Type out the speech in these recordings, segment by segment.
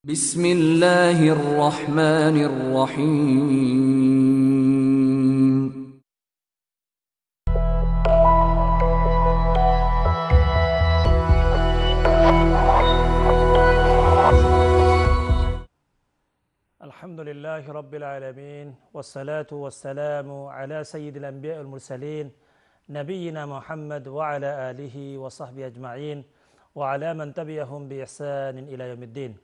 بسم الله الرحمن الرحيم الحمد لله رب العالمين والصلاة والسلام على سيد الأنبياء والمرسلين نبينا محمد وعلى آله وصحبه أجمعين وعلى من تبعهم بإحسان إلى يوم الدين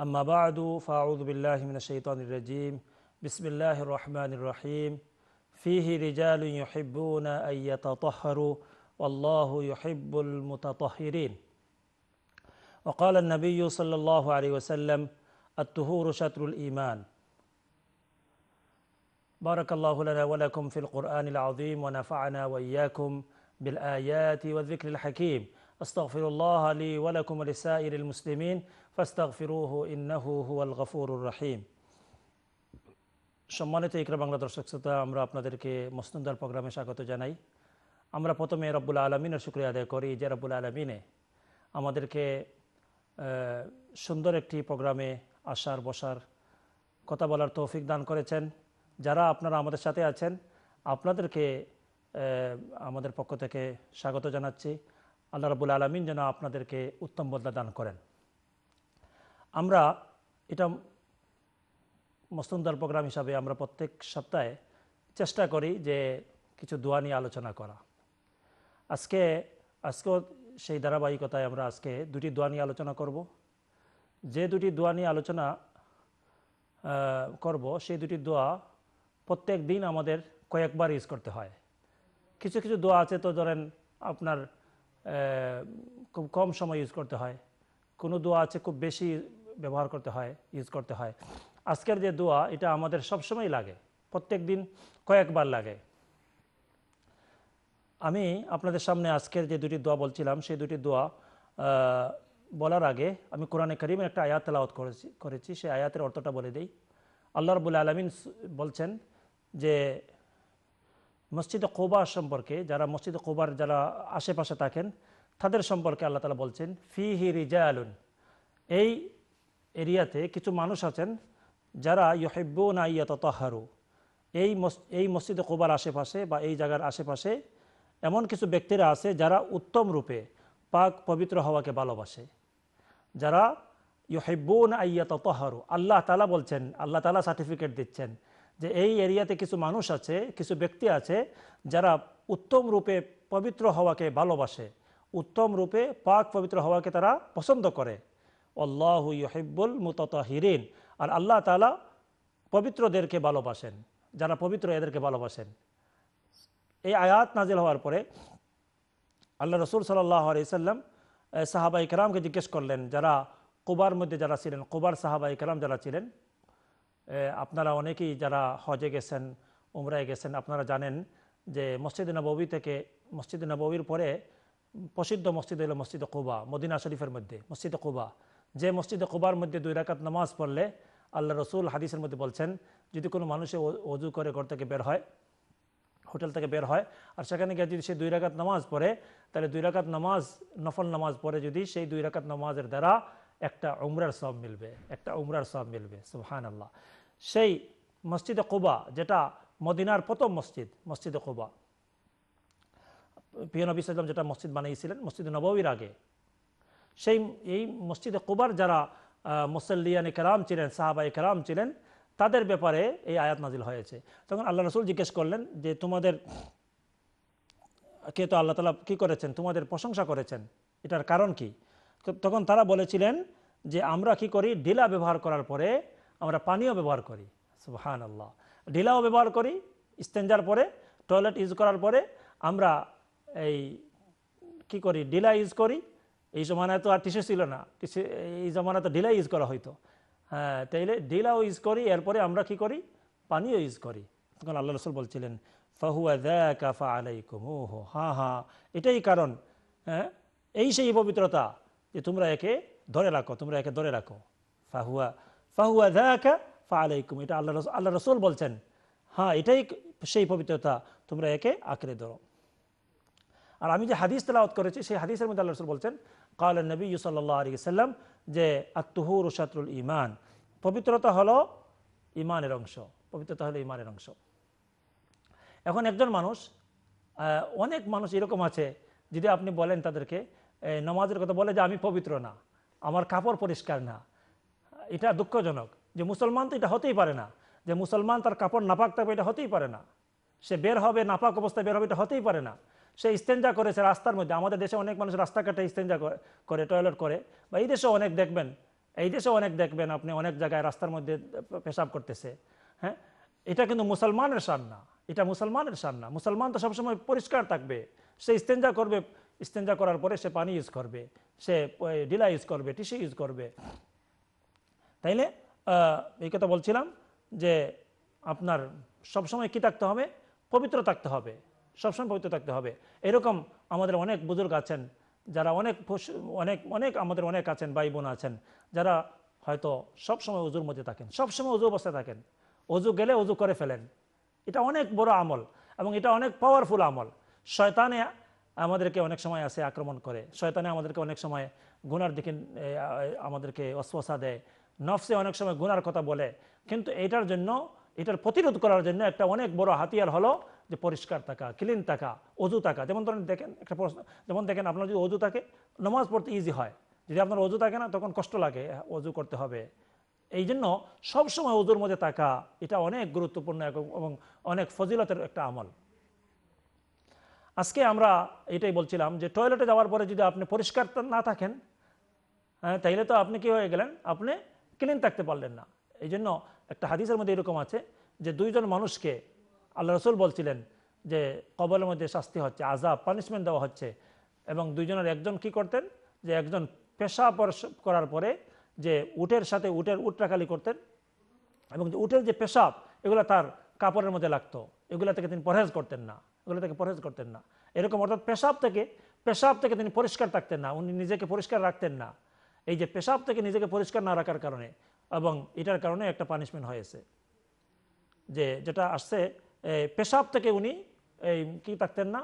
أما بعد فأعوذ بالله من الشيطان الرجيم بسم الله الرحمن الرحيم فيه رجال يحبون أن يتطهروا والله يحب المتطهرين وقال النبي صلى الله عليه وسلم الطهور شطر الإيمان بارك الله لنا ولكم في القرآن العظيم ونفعنا وإياكم بالآيات والذكر الحكيم أستغفر الله لي ولكم ولسائر المسلمين فاستغفروه إنه هو الغفور الرحيم সম্মানিত ইকরা বাংলা দর্শক শ্রোতা আমরা আপনাদেরকে মসনুদার প্রোগ্রামে স্বাগত জানাই আমরা প্রথমে রব্বুল আলমিনের শুক্রিয়া আদায় করি যে রব্বুল আলমিনে আমাদেরকে সুন্দর একটি প্রোগ্রামে আসার বসার কথা বলার তৌফিক দান করেছেন যারা আপনারা আমাদের সাথে আছেন আপনাদেরকে আমাদের পক্ষ থেকে স্বাগত জানাচ্ছি আল্লাহ রাবুল আলমিন যেন আপনাদেরকে উত্তম বদলা দান করেন আমরা এটা মস্তনদার প্রোগ্রাম হিসাবে আমরা প্রত্যেক সপ্তাহে চেষ্টা করি যে কিছু দোয়া নিয়ে আলোচনা করা আজকে আজকেও সেই ধারাবাহিকতায় আমরা আজকে দুটি দোয়া নিয়ে আলোচনা করব যে দুটি দোয়া নিয়ে আলোচনা করব সেই দুটি দোয়া প্রত্যেক দিন আমাদের কয়েকবার ইউজ করতে হয় কিছু কিছু দোয়া আছে তো ধরেন আপনার খুব কম সময় ইউজ করতে হয় কোনো দোয়া আছে খুব বেশি ব্যবহার করতে হয় ইউজ করতে হয় আজকের যে দোয়া এটা আমাদের সবসময় লাগে প্রত্যেক দিন কয়েকবার লাগে আমি আপনাদের সামনে আজকের যে দুটি দোয়া বলছিলাম সেই দুটি দোয়া বলার আগে আমি কোরআনে করিমের একটা আয়াত তেলাওয়াত করেছি করেছি সেই আয়াতের অর্থটা বলে দিই আল্লাহ রবুল্লা আলমিন বলছেন যে মসজিদে কোবা সম্পর্কে যারা মসজিদে কোবার যারা আশেপাশে থাকেন তাদের সম্পর্কে আল্লাহ তালা বলছেন ফি হি রিজা আলুন এই এরিয়াতে কিছু মানুষ আছেন যারা ইহেব্বুন আইয়াত তহারু এই এই মসজিদে কোবার আশেপাশে বা এই জায়গার আশেপাশে এমন কিছু ব্যক্তিরা আছে যারা উত্তম রূপে পাক পবিত্র হওয়াকে ভালোবাসে যারা ইহেব্বুন আইয়াত তহারু আল্লাহ তালা বলছেন আল্লাহ তালা সার্টিফিকেট দিচ্ছেন যে এই এরিয়াতে কিছু মানুষ আছে কিছু ব্যক্তি আছে যারা উত্তম রূপে পবিত্র হওয়াকে ভালোবাসে উত্তম রূপে পাক পবিত্র হওয়াকে তারা পছন্দ করে অল্লাহ ইহিবুল হিরিন আর আল্লাহ তালা পবিত্রদেরকে ভালোবাসেন যারা পবিত্র এদেরকে ভালোবাসেন এই আয়াত নাজিল হওয়ার পরে আল্লাহ রসুল সাল্লাহ আলাইসাল্লাম সাহাবা ইকরামকে জিজ্ঞেস করলেন যারা কুবার মধ্যে যারা ছিলেন কুবার সাহাবা ইকরাম যারা ছিলেন আপনারা অনেকেই যারা হজে গেছেন উমরায় গেছেন আপনারা জানেন যে মসজিদ নবী থেকে মসজিদ নবীর পরে প্রসিদ্ধ মসজিদ হলো মসজিদ কুবা মদিনা শরীফের মধ্যে মসজিদ কুবা যে মসজিদ কুবার মধ্যে দুই রাকাত নামাজ পড়লে আল্লাহ রসুল হাদিসের মধ্যে বলছেন যদি কোনো মানুষে অজু করে ঘর থেকে বের হয় হোটেল থেকে বের হয় আর সেখানে গিয়ে যদি সে দুই রাকাত নামাজ পড়ে তাহলে দুই রাকাত নামাজ নফল নামাজ পড়ে যদি সেই দুই রাকাত নামাজের দ্বারা একটা উমরার সব মিলবে একটা উমরার সব মিলবে সুহান আল্লাহ সেই মসজিদে কুবা যেটা মদিনার প্রথম মসজিদ মসজিদে কুবা প্রিয় নবী সাল্লাম যেটা মসজিদ বানিয়েছিলেন মসজিদ নবীর আগে সেই এই মসজিদে কুবার যারা মুসল্লিয়ান কেরাম ছিলেন সাহাবা কেরাম ছিলেন তাদের ব্যাপারে এই আয়াত নাজিল হয়েছে তখন আল্লাহ রসুল জিজ্ঞেস করলেন যে তোমাদের কে তো আল্লাহ তালা কী করেছেন তোমাদের প্রশংসা করেছেন এটার কারণ কি তখন তারা বলেছিলেন যে আমরা কি করি ডিলা ব্যবহার করার পরে আমরা পানিও ব্যবহার করি সুহান আল্লাহ ডিলাও ব্যবহার করি স্টেঞ্জার পরে টয়লেট ইউজ করার পরে আমরা এই কি করি ডিলা ইউজ করি এই জমানায় তো আর টিসু ছিল না এই জমানায় তো ডিলা ইউজ করা হইতো হ্যাঁ তাইলে ডিলাও ইউজ করি এরপরে আমরা কি করি পানিও ইউজ করি তখন আল্লাহ রসুল বলছিলেন ফাহুয়া দেখা ফা আলাইকুম হো হা হা এটাই কারণ হ্যাঁ এই সেই পবিত্রতা যে তোমরা একে ধরে রাখো তোমরা একে ধরে রাখো ফাহুয়া এটা আল্লাহ আল্লাহ রসুল বলছেন হ্যাঁ এটাই সেই পবিত্রতা তোমরা একে আঁকড়ে ধরো আর আমি যে হাদিস তেলাওয়াত করেছি সেই হাদিসের মধ্যে আল্লাহ রসুল বলছেন কাল নবী ইউসাল্লাহ আলী সাল্লাম যে আত্মহুর শাতরুল ইমান পবিত্রতা হলো ইমানের অংশ পবিত্রতা হলো ইমানের অংশ এখন একজন মানুষ অনেক মানুষ এরকম আছে যদি আপনি বলেন তাদেরকে নমাজের কথা বলে যে আমি পবিত্র না আমার কাপড় পরিষ্কার না এটা দুঃখজনক যে মুসলমান তো এটা হতেই পারে না যে মুসলমান তার কাপড় নাপাক থাকবে এটা হতেই পারে না সে বের হবে নাপাক অবস্থায় বের হবে এটা হতেই পারে না সে ইস্তেঞ্জা করেছে রাস্তার মধ্যে আমাদের দেশে অনেক মানুষ রাস্তাঘাটে ইস্তেঞ্জা করে টয়লেট করে বা এই দেশেও অনেক দেখবেন এই দেশে অনেক দেখবেন আপনি অনেক জায়গায় রাস্তার মধ্যে পেশাব করতেছে হ্যাঁ এটা কিন্তু মুসলমানের সার না এটা মুসলমানের সার না মুসলমান তো সবসময় পরিষ্কার থাকবে সে ইস্তেঞ্জা করবে ইস্তেঞ্জা করার পরে সে পানি ইউজ করবে সে ডিলা ইউজ করবে টিসি ইউজ করবে তাইলে এই কথা বলছিলাম যে আপনার সবসময় কি থাকতে হবে পবিত্র থাকতে হবে সবসময় পবিত্র থাকতে হবে এরকম আমাদের অনেক বুজুর্গ আছেন যারা অনেক অনেক অনেক আমাদের অনেক আছেন ভাই বোন আছেন যারা হয়তো সবসময় উজুর মধ্যে থাকেন সবসময় উজু অবস্থায় থাকেন অজু গেলে অজু করে ফেলেন এটা অনেক বড় আমল এবং এটা অনেক পাওয়ারফুল আমল শয়তানে আমাদেরকে অনেক সময় আসে আক্রমণ করে শয়তানে আমাদেরকে অনেক সময় গুনার দিকে আমাদেরকে অশ্বাসা দেয় নফসে অনেক সময় গুনার কথা বলে কিন্তু এটার জন্য এটার প্রতিরোধ করার জন্য একটা অনেক বড় হাতিয়ার হলো যে পরিষ্কার থাকা ক্লিন থাকা অজু থাকা যেমন ধরেন দেখেন একটা প্রশ্ন যেমন দেখেন আপনার যদি অজু থাকে নমাজ পড়তে ইজি হয় যদি আপনার অজু থাকে না তখন কষ্ট লাগে হ্যাঁ, অজু করতে হবে এই জন্য সবসময় অজুর মধ্যে থাকা এটা অনেক গুরুত্বপূর্ণ এবং অনেক ফজিলতের একটা আমল আজকে আমরা এটাই বলছিলাম যে টয়লেটে যাওয়ার পরে যদি আপনি পরিষ্কার না থাকেন হ্যাঁ তাইলে তো আপনি কি হয়ে গেলেন আপনি ক্লিন থাকতে পারলেন না এই জন্য একটা হাদিসের মধ্যে এরকম আছে যে দুইজন মানুষকে আল্লাহ রসুল বলছিলেন যে কবলের মধ্যে শাস্তি হচ্ছে আজাব পানিশমেন্ট দেওয়া হচ্ছে এবং দুইজনের একজন কি করতেন যে একজন পেশা করার পরে যে উটের সাথে উটের উটরাকালি করতেন এবং যে উটের যে পেশাব এগুলো তার কাপড়ের মধ্যে লাগতো এগুলো থেকে তিনি পরহেজ করতেন না এগুলো থেকে পরহেজ করতেন না এরকম অর্থাৎ পেশাব থেকে পেশাব থেকে তিনি পরিষ্কার থাকতেন না উনি নিজেকে পরিষ্কার রাখতেন না এই যে পেশাব থেকে নিজেকে পরিষ্কার না রাখার কারণে এবং এটার কারণে একটা পানিশমেন্ট হয়েছে যে যেটা আসছে পেশাব থেকে উনি এই কী থাকতেন না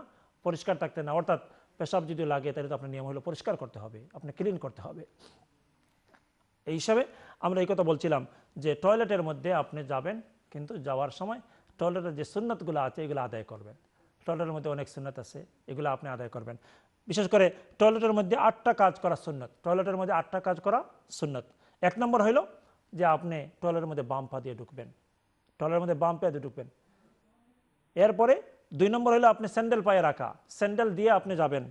পরিষ্কার থাকতেন না অর্থাৎ পেশাব যদি লাগে তাহলে তো আপনার নিয়ম হলো পরিষ্কার করতে হবে আপনার ক্লিন করতে হবে এই হিসাবে আমরা এই কথা বলছিলাম যে টয়লেটের মধ্যে আপনি যাবেন কিন্তু যাওয়ার সময় টয়লেটের যে সুন্নতগুলো আছে এগুলো আদায় করবেন টয়লেটের মধ্যে অনেক সুন্নত আছে এগুলো আপনি আদায় করবেন বিশেষ করে টয়লেটের মধ্যে আটটা কাজ করা সুন্নত টয়লেটের মধ্যে আটটা কাজ করা সুন্নত এক নম্বর হইল যে আপনি টয়লেটের মধ্যে বাম পা দিয়ে ঢুকবেন টয়লেটের মধ্যে বাম পা দিয়ে ঢুকবেন এরপরে দুই নম্বর হলো আপনি স্যান্ডেল পায়ে রাখা স্যান্ডেল দিয়ে আপনি যাবেন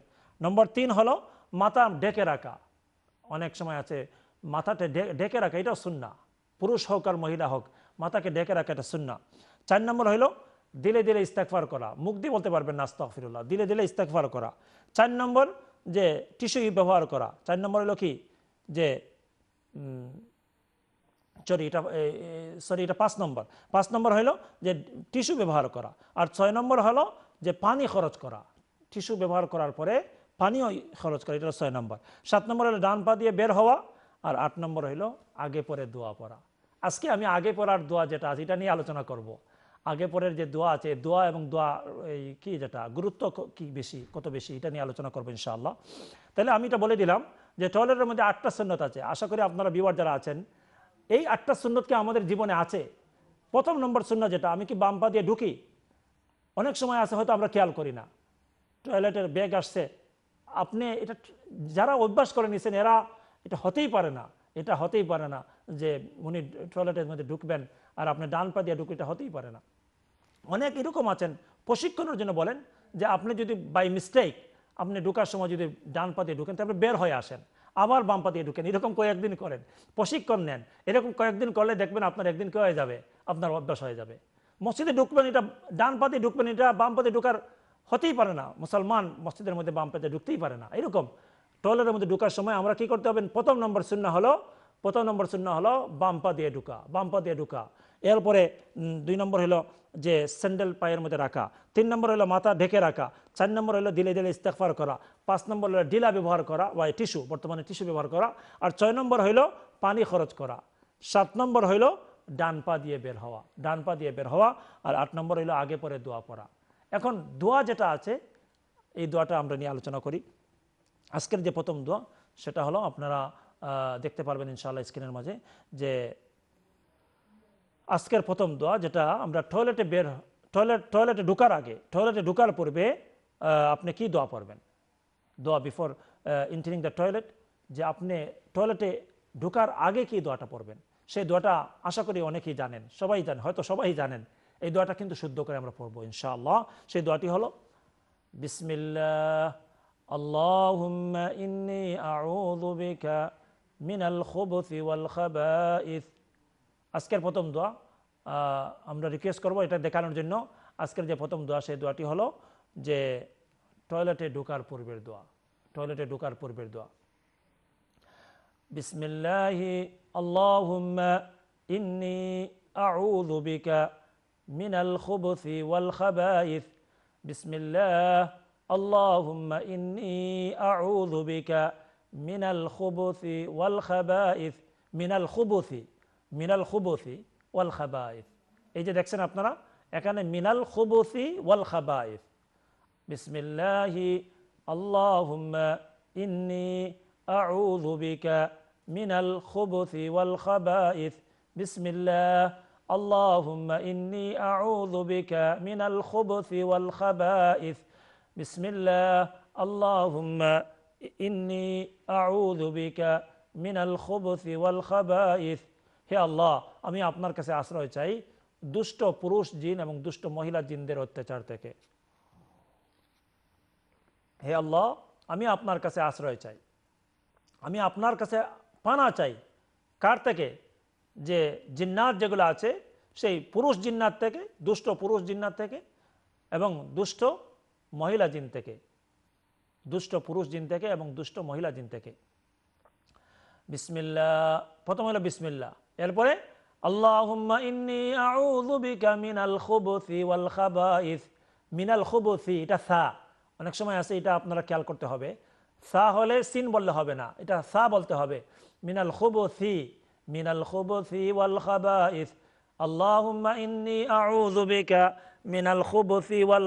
নম্বর তিন হলো মাথা ডেকে রাখা অনেক সময় আছে মাথাটা ডেকে রাখা এটাও সুন্না পুরুষ হোক আর মহিলা হোক মাথাকে ডেকে রাখা এটা সুন্না চার নম্বর হইলো দিলে দিলে ইস্তেকফার করা মুখ দিয়ে বলতে পারবেন না আস্তাকফিরুল্লাহ দিলে দিলে ইস্তেকফার করা চার নম্বর যে টিস্যু ব্যবহার করা চার নম্বর হলো কি যে সরি এটা সরি এটা পাঁচ নম্বর পাঁচ নম্বর হলো যে টিস্যু ব্যবহার করা আর ছয় নম্বর হলো যে পানি খরচ করা টিস্যু ব্যবহার করার পরে পানিও খরচ করা এটা ছয় নম্বর সাত নম্বর হলো ডান পা দিয়ে বের হওয়া আর আট নম্বর হলো আগে পরে দোয়া পড়া আজকে আমি আগে পড়ার দোয়া যেটা আছে এটা নিয়ে আলোচনা করবো আগে পরের যে দোয়া আছে দোয়া এবং দোয়া এই কি যেটা গুরুত্ব কি বেশি কত বেশি এটা নিয়ে আলোচনা করবো ইনশাআল্লাহ তাহলে আমি এটা বলে দিলাম যে টয়লেটের মধ্যে আটটা সুন্নত আছে আশা করি আপনারা বিবার যারা আছেন এই আটটা কি আমাদের জীবনে আছে প্রথম নম্বর সুন্নত যেটা আমি কি বাম্পা দিয়ে ঢুকি অনেক সময় আছে হয়তো আমরা খেয়াল করি না টয়লেটের ব্যাগ আসছে আপনি এটা যারা অভ্যাস করে নিয়েছেন এরা এটা হতেই পারে না এটা হতেই পারে না যে উনি টয়লেটের মধ্যে ঢুকবেন আর আপনি ডান পা দিয়ে ঢুকে এটা হতেই পারে না অনেক এরকম আছেন প্রশিক্ষণের জন্য বলেন যে আপনি যদি বাই মিস্টেক আপনি ঢুকার সময় যদি ডান পাতে ঢুকেন তারপরে বের হয়ে আসেন আবার বাম দিয়ে ঢুকেন এরকম কয়েকদিন করেন প্রশিক্ষণ নেন এরকম কয়েকদিন করলে দেখবেন আপনার একদিন কে হয়ে যাবে আপনার অভ্যাস হয়ে যাবে মসজিদে ঢুকবেন এটা ডান পাতে ঢুকবেন এটা বাম পাতে ঢুকার হতেই পারে না মুসলমান মসজিদের মধ্যে বাম পাতে ঢুকতেই পারে না এরকম টয়লেটের মধ্যে ঢুকার সময় আমরা কি করতে হবে প্রথম নম্বর শূন্য হলো প্রথম নম্বর শূন্য হলো বাম্পা দিয়ে ঢুকা বাম্পা দিয়ে ঢুকা এরপরে দুই নম্বর হলো যে স্যান্ডেল পায়ের মধ্যে রাখা তিন নম্বর হলো মাথা ঢেকে রাখা চার নম্বর হলো দিলে দিলে ইস্তেকফার করা পাঁচ নম্বর হলো ডিলা ব্যবহার করা বা টিস্যু বর্তমানে টিস্যু ব্যবহার করা আর ছয় নম্বর হইল পানি খরচ করা সাত নম্বর হইল ডান পা দিয়ে বের হওয়া ডান পা দিয়ে বের হওয়া আর আট নম্বর হইল আগে পরে দোয়া পড়া এখন দোয়া যেটা আছে এই দোয়াটা আমরা নিয়ে আলোচনা করি আজকের যে প্রথম দোয়া সেটা হলো আপনারা দেখতে পারবেন ইনশাআল্লাহ স্ক্রিনের মাঝে যে আজকের প্রথম দোয়া যেটা আমরা টয়লেটে বের টয়লেট টয়লেটে ঢুকার আগে টয়লেটে ঢুকার পূর্বে আপনি কি দোয়া পড়বেন দোয়া বিফোর ইন্টারিং দ্য টয়লেট যে আপনি টয়লেটে ঢুকার আগে কি দোয়াটা পড়বেন সেই দোয়াটা আশা করি অনেকেই জানেন সবাই জানেন হয়তো সবাই জানেন এই দোয়াটা কিন্তু শুদ্ধ করে আমরা পড়বো ইনশাআল্লাহ সেই দোয়াটি হলো বিসমিল্লাহ আল্লাহ ইন্নি আউযু মিনাল খুবুসি ওয়াল আজকের প্রথম দোয়া আমরা রিকোয়েস্ট করব এটা দেখানোর জন্য আজকের যে প্রথম দোয়া সেই দোয়াটি হলো যে টয়লেটে ঢোকার পূর্বের দোয়া টয়লেটে ঢোকার পূর্বের দোয়া বিসমিল্লাহি আল্লাহুম্মা ইন্নি আউযু বিকা মিনাল খুবুসি ওয়াল খাবাইস বিসমিল্লাহ আল্লাহুম্মা ইন্নি আউযু বিকা মিনাল খুবুসি ওয়াল খাবাইস মিনাল খুবসি ওয়াল খাবাইফ এই যে দেখছেন আপনারা এখানে মিনাল খুবসি ওয়াল খাবাইফ বিসমিল্লাহি আল্লাহুম্মা ইন্নি আউযু বিকা মিনাল খুবসি ওয়াল খাবাইফ বিসমিল্লাহ اللهم إني أعوذ بك من الخبث والخبائث بسم الله اللهم إني أعوذ بك من الخبث والخبائث হে আল্লাহ আমি আপনার কাছে আশ্রয় চাই দুষ্ট পুরুষ জিন এবং দুষ্ট মহিলা জিনদের অত্যাচার থেকে হে আল্লাহ আমি আপনার কাছে আশ্রয় চাই আমি আপনার কাছে পানা চাই কার থেকে যে জিন্নাত যেগুলো আছে সেই পুরুষ জিন্নাত থেকে দুষ্ট পুরুষ জিন্নাত থেকে এবং দুষ্ট মহিলা জিন থেকে দুষ্ট পুরুষ জিন থেকে এবং দুষ্ট মহিলা জিন থেকে বিসমিল্লা প্রথম হলো বিসমিল্লা এরপরে আল্লাহুম্মা ইন্নি আউযু বিকা মিনাল খুবুসি ওয়াল খাবাইস মিনাল খুবুসি এটা সা অনেক সময় আছে এটা আপনারা খেয়াল করতে হবে সা হলে সিন বললে হবে না এটা সা বলতে হবে মিনাল খুবুসি মিনাল খুবুসি ওয়াল খাবাইস আল্লাহুম্মা ইন্নি আউযু বিকা মিনাল খুবুসি ওয়াল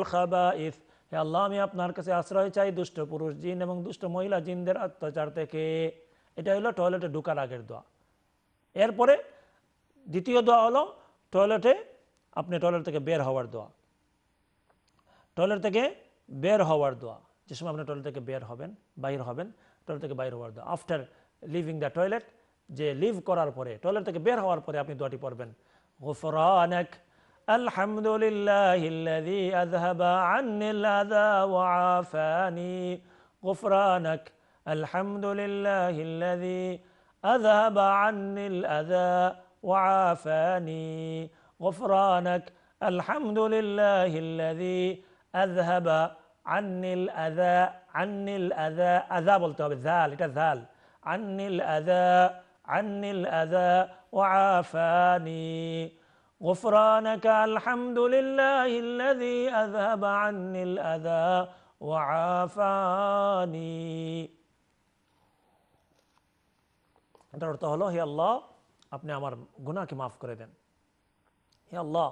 ইস হে আল্লাহ আমি আপনার কাছে আশ্রয় চাই দুষ্ট পুরুষ জিন এবং দুষ্ট মহিলা জিনদের অত্যাচার থেকে এটা হলো টয়লেটে ঢুকার আগের দোয়া এরপরে দ্বিতীয় দোয়া হলো টয়লেটে আপনি টয়লেট থেকে বের হওয়ার দোয়া টয়লেট থেকে বের হওয়ার দোয়া যে সময় আপনি টয়লেট থেকে বের হবেন বাইর হবেন টয়লেট থেকে বাইর হওয়ার দোয়া আফটার লিভিং দ্য টয়লেট যে লিভ করার পরে টয়লেট থেকে বের হওয়ার পরে আপনি দোয়াটি পড়বেন গোফরানেক আলহামদুলিল্লাহ আযহাবা আন্নিল আযা ওয়া আফানি গোফরানেক আলহামদুলিল্লাহ أذهب عني الأذى وعافاني غفرانك الحمد لله الذي أذهب عني الأذى عني الأذى أذى بلتها بالذال كذال عني الأذى عني الأذى وعافاني غفرانك الحمد لله الذي أذهب عني الأذى وعافاني এটার অর্থ হলো হে আল্লাহ আপনি আমার গুণাকে মাফ করে দেন হে আল্লাহ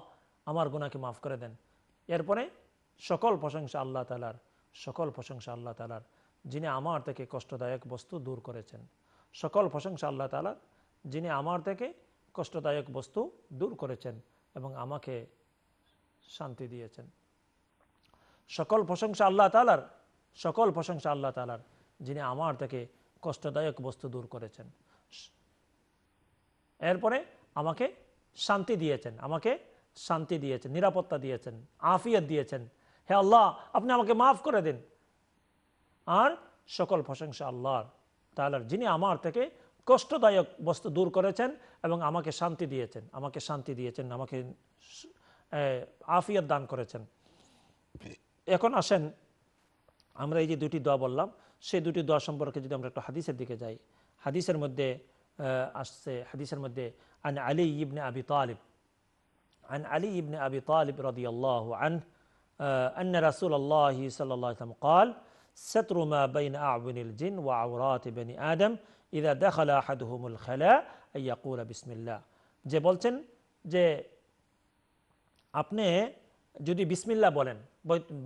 আমার গুণাকে মাফ করে দেন এরপরে সকল প্রশংসা আল্লাহ তালার সকল প্রশংসা আল্লাহ তালার যিনি আমার থেকে কষ্টদায়ক বস্তু দূর করেছেন সকল প্রশংসা আল্লাহ তালার যিনি আমার থেকে কষ্টদায়ক বস্তু দূর করেছেন এবং আমাকে শান্তি দিয়েছেন সকল প্রশংসা আল্লাহ তালার সকল প্রশংসা আল্লাহ তালার যিনি আমার থেকে কষ্টদায়ক বস্তু দূর করেছেন এরপরে আমাকে শান্তি দিয়েছেন আমাকে শান্তি দিয়েছেন নিরাপত্তা দিয়েছেন আফিয়ত দিয়েছেন হে আল্লাহ আপনি আমাকে মাফ করে দিন আর সকল প্রশংসা আল্লাহর তাহলে যিনি আমার থেকে কষ্টদায়ক বস্তু দূর করেছেন এবং আমাকে শান্তি দিয়েছেন আমাকে শান্তি দিয়েছেন আমাকে আফিয়ত দান করেছেন এখন আসেন আমরা এই যে দুটি দোয়া বললাম সেই দুটি দোয়া সম্পর্কে যদি আমরা একটু হাদিসের দিকে যাই হাদিসের মধ্যে আসছে হাদিসের মধ্যে আন আলী ইবনে আবি তালিব عن علي بن أبي طالب رضي الله عنه أن رسول الله صلى الله عليه وسلم قال ستر ما بين أعين الجن وعورات بني آدم إذا دخل أحدهم الخلاء أن يقول بسم الله যে বলছেন যে আপনি যদি বিসমিল্লা বলেন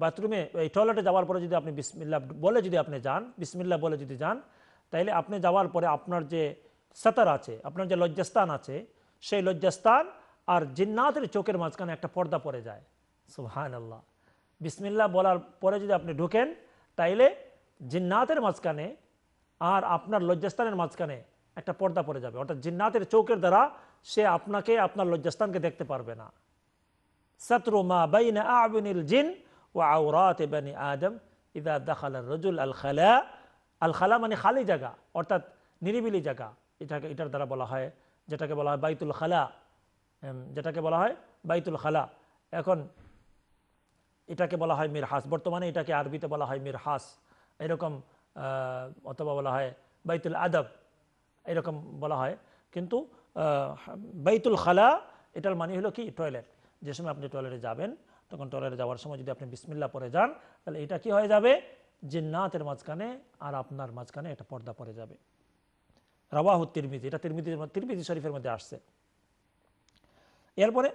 বাথরুমে এই টয়লেটে যাওয়ার পরে যদি আপনি বিসমিল্লা বলে যদি আপনি যান বিসমিল্লা বলে যদি যান তাইলে আপনি যাওয়ার পরে আপনার যে সাতার আছে আপনার যে লজ্জাস্থান আছে সেই লজ্জাস্থান আর জিন্নাতের চোখের মাঝখানে একটা পর্দা পড়ে যায় সুহান আল্লাহ বিসমিল্লা বলার পরে যদি আপনি ঢুকেন তাইলে জিন্নাতের মাঝখানে আর আপনার লজ্জাস্থানের মাঝখানে একটা পর্দা পড়ে যাবে অর্থাৎ জিন্নাতের চৌকের দ্বারা সে আপনাকে আপনার লজ্জাস্থানকে দেখতে পারবে না সতরু মা বাইনা আবিনিল জিন ও আউরাত বানি আদম ইদা দাখাল রজুল আল খালা আল খালা মানে খালি জায়গা অর্থাৎ নিরিবিলি জায়গা এটাকে এটার দ্বারা বলা হয় যেটাকে বলা হয় বাইতুল খালা যেটাকে বলা হয় বাইতুল খালা এখন এটাকে বলা হয় মিরহাস বর্তমানে এটাকে আরবিতে বলা হয় মিরহাস এরকম অথবা বলা হয় বাইতুল আদব এরকম বলা হয় কিন্তু বাইতুল খালা এটার মানে হলো কি টয়লেট যে সময় আপনি টয়লেটে যাবেন তখন টয়লেটে যাওয়ার সময় যদি আপনি বিসমিল্লা পরে যান তাহলে এটা কি হয়ে যাবে যে নাতের মাঝখানে আর আপনার মাঝখানে এটা পর্দা পরে যাবে رواه الترمذي ده الترمذي الترمذي شريف المدي عرسه يربونه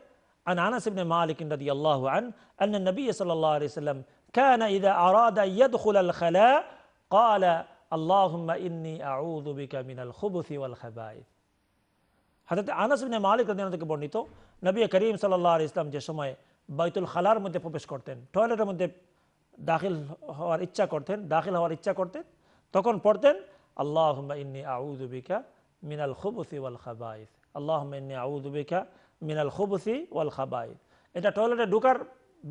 أن أنس بن مالك رضي الله عنه أن النبي صلى الله عليه وسلم كان إذا أراد يدخل الخلاء قال اللهم إني أعوذ بك من الخبث والخبائث حضرت أنس بن مالك رضي الله عنه كبرني تو النبي الكريم صلى الله عليه وسلم جسمه بيت الخلاء مدة فبش كرتين تويلت مدة داخل هوار إتشا كرتين داخل هوار إتشا كرتين تكون بورتين আল্লাহ ইন্নি আউদুবিকা মিনাল খবুসি ওয়াল খাবাইস আল্লাহ ইন্নি আউদুবিকা মিনাল খবুসি ওয়াল খাবাইস এটা টয়লেটে ঢুকার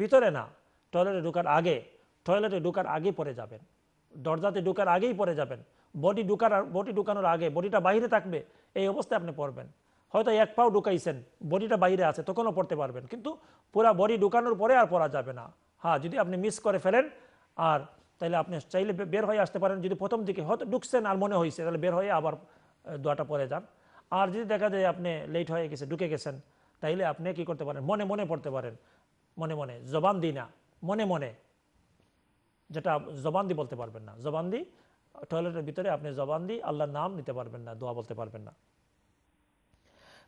ভিতরে না টয়লেটে ঢুকার আগে টয়লেটে ঢুকার আগেই পরে যাবেন দরজাতে ঢুকার আগেই পরে যাবেন বডি ঢুকার বডি ঢুকানোর আগে বডিটা বাইরে থাকবে এই অবস্থায় আপনি পড়বেন হয়তো এক পাও ঢুকাইছেন বডিটা বাইরে আছে তখনও পড়তে পারবেন কিন্তু পুরা বডি ঢুকানোর পরে আর পড়া যাবে না হ্যাঁ যদি আপনি মিস করে ফেলেন আর তাহলে আপনি চাইলে বের হয়ে আসতে পারেন যদি প্রথম দিকে হয়তো ঢুকছেন আর মনে হয়েছে তাহলে বের হয়ে আবার দোয়াটা পরে যান আর যদি দেখা যায় আপনি লেট হয়ে গেছে ঢুকে গেছেন তাইলে আপনি কি করতে পারেন মনে মনে পড়তে পারেন মনে মনে জবান দি না মনে মনে যেটা জবান দি বলতে পারবেন না জবান দি টয়লেটের ভিতরে আপনি জবান দি আল্লাহর নাম নিতে পারবেন না দোয়া বলতে পারবেন না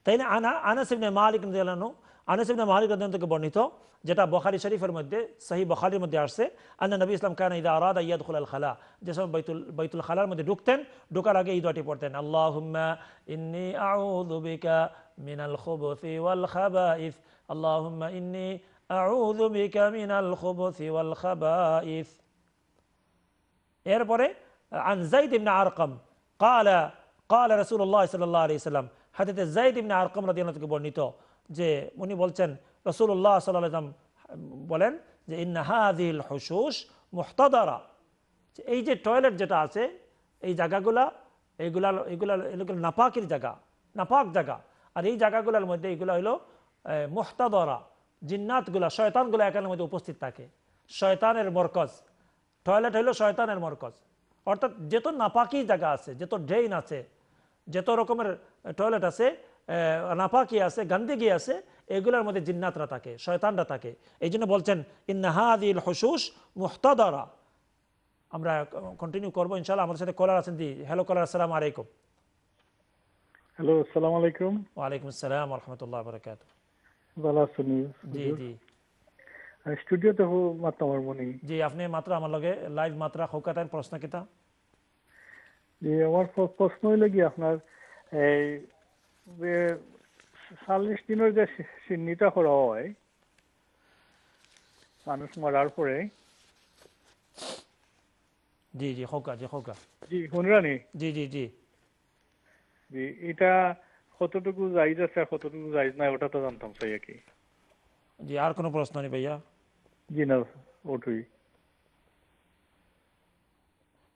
তাই না আনা আনাস ইবনে মালিক রাদিয়াল্লাহু আনিসিবনা মালিক রদন থেকে বর্ণিত যেটা বুখারী শরীফের মধ্যে সহি বুখারীর মধ্যে আসছে আন্না নবী ইসলাম কান ইদা আরাদা ইয়াদ খুলাল খালা যে সময় বাইতুল বৈতুল খালার মধ্যে ঢুকতেন ঢোকার আগে এই দোয়াটি পড়তেন আল্লাহুম্মা ইন্নি আউযু বিকা মিনাল খুবুসি ওয়াল খাবাইস আল্লাহুম্মা ইন্নি আউযু বিকা মিনাল খুবুসি ওয়াল খাবাইস এরপরে আন যায়িদ ইবনে আরকাম قال قال রাসূলুল্লাহ সাল্লাল্লাহু আলাইহি ওয়াসাল্লাম হাদিসে যায়িদ ইবনে আরকাম রাদিয়াল্লাহু عرقم বর্ণিত যে উনি বলছেন রসুল্লাহ সাল্লাম বলেন যে ইন্নাহাদিল হুসুস মোহতাদারা এই যে টয়লেট যেটা আছে এই জায়গাগুলা এইগুলা এগুলা এগুলো নাপাকির জায়গা নাপাক জায়গা আর এই জায়গাগুলোর মধ্যে এইগুলো হলো মোহতাদরা জিন্নাতগুলা শয়তানগুলো এখানের মধ্যে উপস্থিত থাকে শয়তানের মরকজ টয়লেট হইল শয়তানের মরকজ অর্থাৎ যেত নাপাকি জায়গা আছে যেত ড্রেইন আছে যত রকমের টয়লেট আছে নাপাকি আছে গান্দিগি আছে এগুলোর মধ্যে জিন্নাতরা থাকে শয়তানরা থাকে এই জন্য বলছেন ইন্নাহাদিল হসুস মুহতাদারা আমরা কন্টিনিউ করবো ইনশাল্লাহ আমাদের সাথে কলার আছেন দি হ্যালো কলার আসসালাম আলাইকুম হ্যালো আসসালাম আলাইকুম ওয়ালাইকুম আসসালাম রহমতুল্লাহ বরকাত জি জি স্টুডিওতে হো মাত্র আমার মনে জি আপনি মাত্র আমার লগে লাইভ মাত্র হোকাতার প্রশ্ন কিতা জি আমার প্রশ্ন হইলে কি আপনার এই যে চাল্লিশ দিনৰ যে চিহ্নিত করা হয় মানুষ মৰাৰ পরে জি জি সৌকা জি সৌকা জি শুনরানি জি জি জি জি এটা কতটুকু জায়জ আছে আর কতটুকু জায়জ নাই ওটা তো জানতাম চাই আর কি জি আর কোনো প্রশ্ন নেই ভাইয়া জি না ওটুই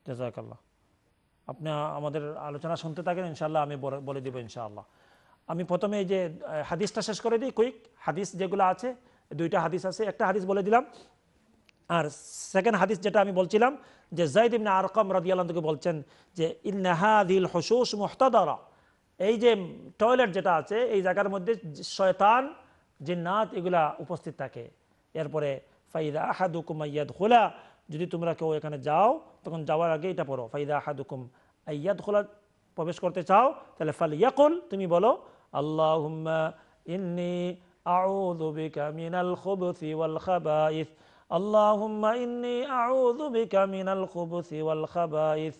জাজাকাল্লাহ আপনি আমাদের আলোচনা শুনতে থাকেন ইনশাল্লাহ আমি বলে দিব ইনশাআল্লাহ আমি প্রথমে এই যে হাদিসটা শেষ করে দিই কুইক হাদিস যেগুলো আছে দুইটা হাদিস আছে একটা হাদিস বলে দিলাম আর সেকেন্ড হাদিস যেটা আমি বলছিলাম যে জাইদ ইবনা আরকম রাদিয়ালকে বলছেন যে ইহাদিল হসুস মোহতাদারা এই যে টয়লেট যেটা আছে এই জায়গার মধ্যে শয়তান জিন্নাত এগুলা উপস্থিত থাকে এরপরে ফাইদা আহাদুকুম আয়াদ হোলা যদি তোমরা কেউ এখানে যাও তখন যাওয়ার আগে এটা পড়ো ফাইদা আহাদুকুম আয়াদ হোলা প্রবেশ করতে চাও তাহলে ফাল ইয়াকুল তুমি বলো اللهم إني أعوذ بك من الخبث والخبائث اللهم إني أعوذ بك من الخبث والخبائث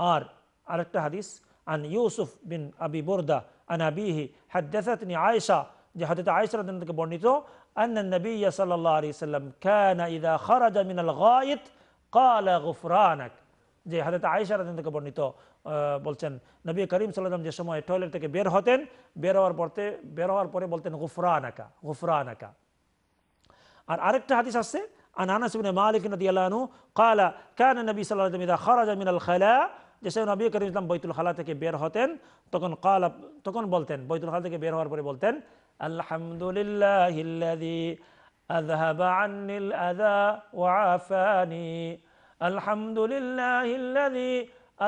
آر على التحديث عن يوسف بن أبي بردة عن أبيه حدثتني عائشة যে عائشة আয়েশা রাদিয়াল্লাহু أن النبي صلى الله عليه وسلم كان إذا خرج من الغائط قال غفرانك যে হাজরত আয়েশা রাজন থেকে বর্ণিত বলছেন নবী করিম সাল্লাম যে সময় টয়লেট থেকে বের হতেন বের হওয়ার পরতে বের হওয়ার পরে বলতেন গুফরান আঁকা গুফরান আঁকা আর আরেকটা হাদিস আছে عن انس بن মালিক নদী الله عنه قال كان النبي صلى الله عليه وسلم اذا خرج খালা الخلاء যেসব নবী করিম ইসলাম বৈতুল খালা থেকে বের হতেন তখন কাল তখন বলতেন বৈতুল খালা থেকে বের হওয়ার পরে বলতেন আলহামদুলিল্লাহ আযহাবা আন্নিল আযা ওয়া আফানি الحمد لله الذي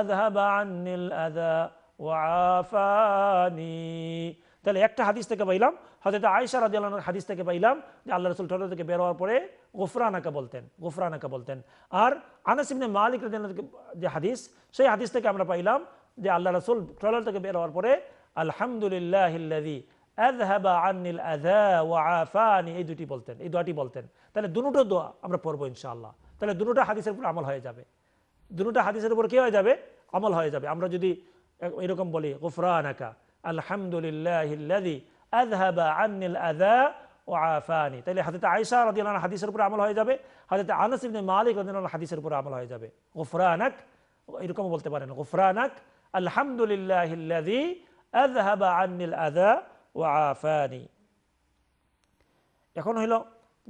أذهب عني الأذى وعافاني তাহলে একটা হাদিস থেকে পাইলাম হয়তো আয়সা রাজি আল্লাহ হাদিস থেকে পাইলাম যে আল্লাহ রসুল ঠোঁট থেকে বের হওয়ার পরে গোফরানাকা বলতেন গোফরানাকা বলতেন আর আনাস ইবনে মালিক রাজি যে হাদিস সেই হাদিস থেকে আমরা পাইলাম যে আল্লাহ রসুল ঠোঁট থেকে বের হওয়ার পরে আলহামদুলিল্লাহ আজহাবা আনিল আজা ওয়া আফানি এই দুটি বলতেন এই দোয়াটি বলতেন তাহলে দুটো দোয়া আমরা পড়বো ইনশাআল্লাহ তাহলে দুটোটা হাদিসের উপর আমল হয়ে যাবে দুটোটা হাদিসের উপর কি হয়ে যাবে আমল হয়ে যাবে আমরা যদি এরকম বলি গোফরানাকা আলহামদুলিল্লাহি আজহাবা আন্নিল আদা ও আফানি তাহলে হাদিতে আয়সা রদিয়াল হাদিসের উপর আমল হয়ে যাবে হাদিতে আনাস মালিক রদিয়াল হাদিসের উপর আমল হয়ে যাবে গোফরানাক এরকম বলতে পারেন গোফরানাক আলহামদুলিল্লাহি আজহাবা আন্নিল আদা ও আফানি এখন হইল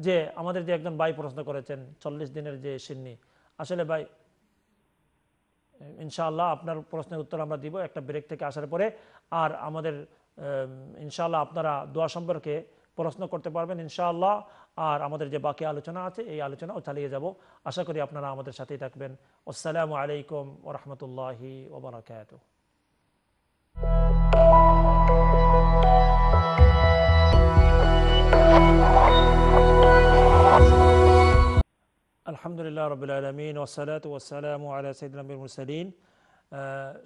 যে আমাদের যে একজন ভাই প্রশ্ন করেছেন চল্লিশ দিনের যে সিন্নি আসলে ভাই ইনশাল্লাহ আপনার প্রশ্নের উত্তর আমরা দিব একটা ব্রেক থেকে আসার পরে আর আমাদের ইনশাআল্লাহ আপনারা দোয়া সম্পর্কে প্রশ্ন করতে পারবেন ইনশাআল্লাহ আর আমাদের যে বাকি আলোচনা আছে এই আলোচনাও চালিয়ে যাব আশা করি আপনারা আমাদের সাথেই থাকবেন আসসালামু আলাইকুম ওরহমতুল্লাহি ওবরাকাত আলহামদুলিল্লাহ রবিল আলমিন ওসালাত ওসালাম আলা সঈদুল মুরসালিন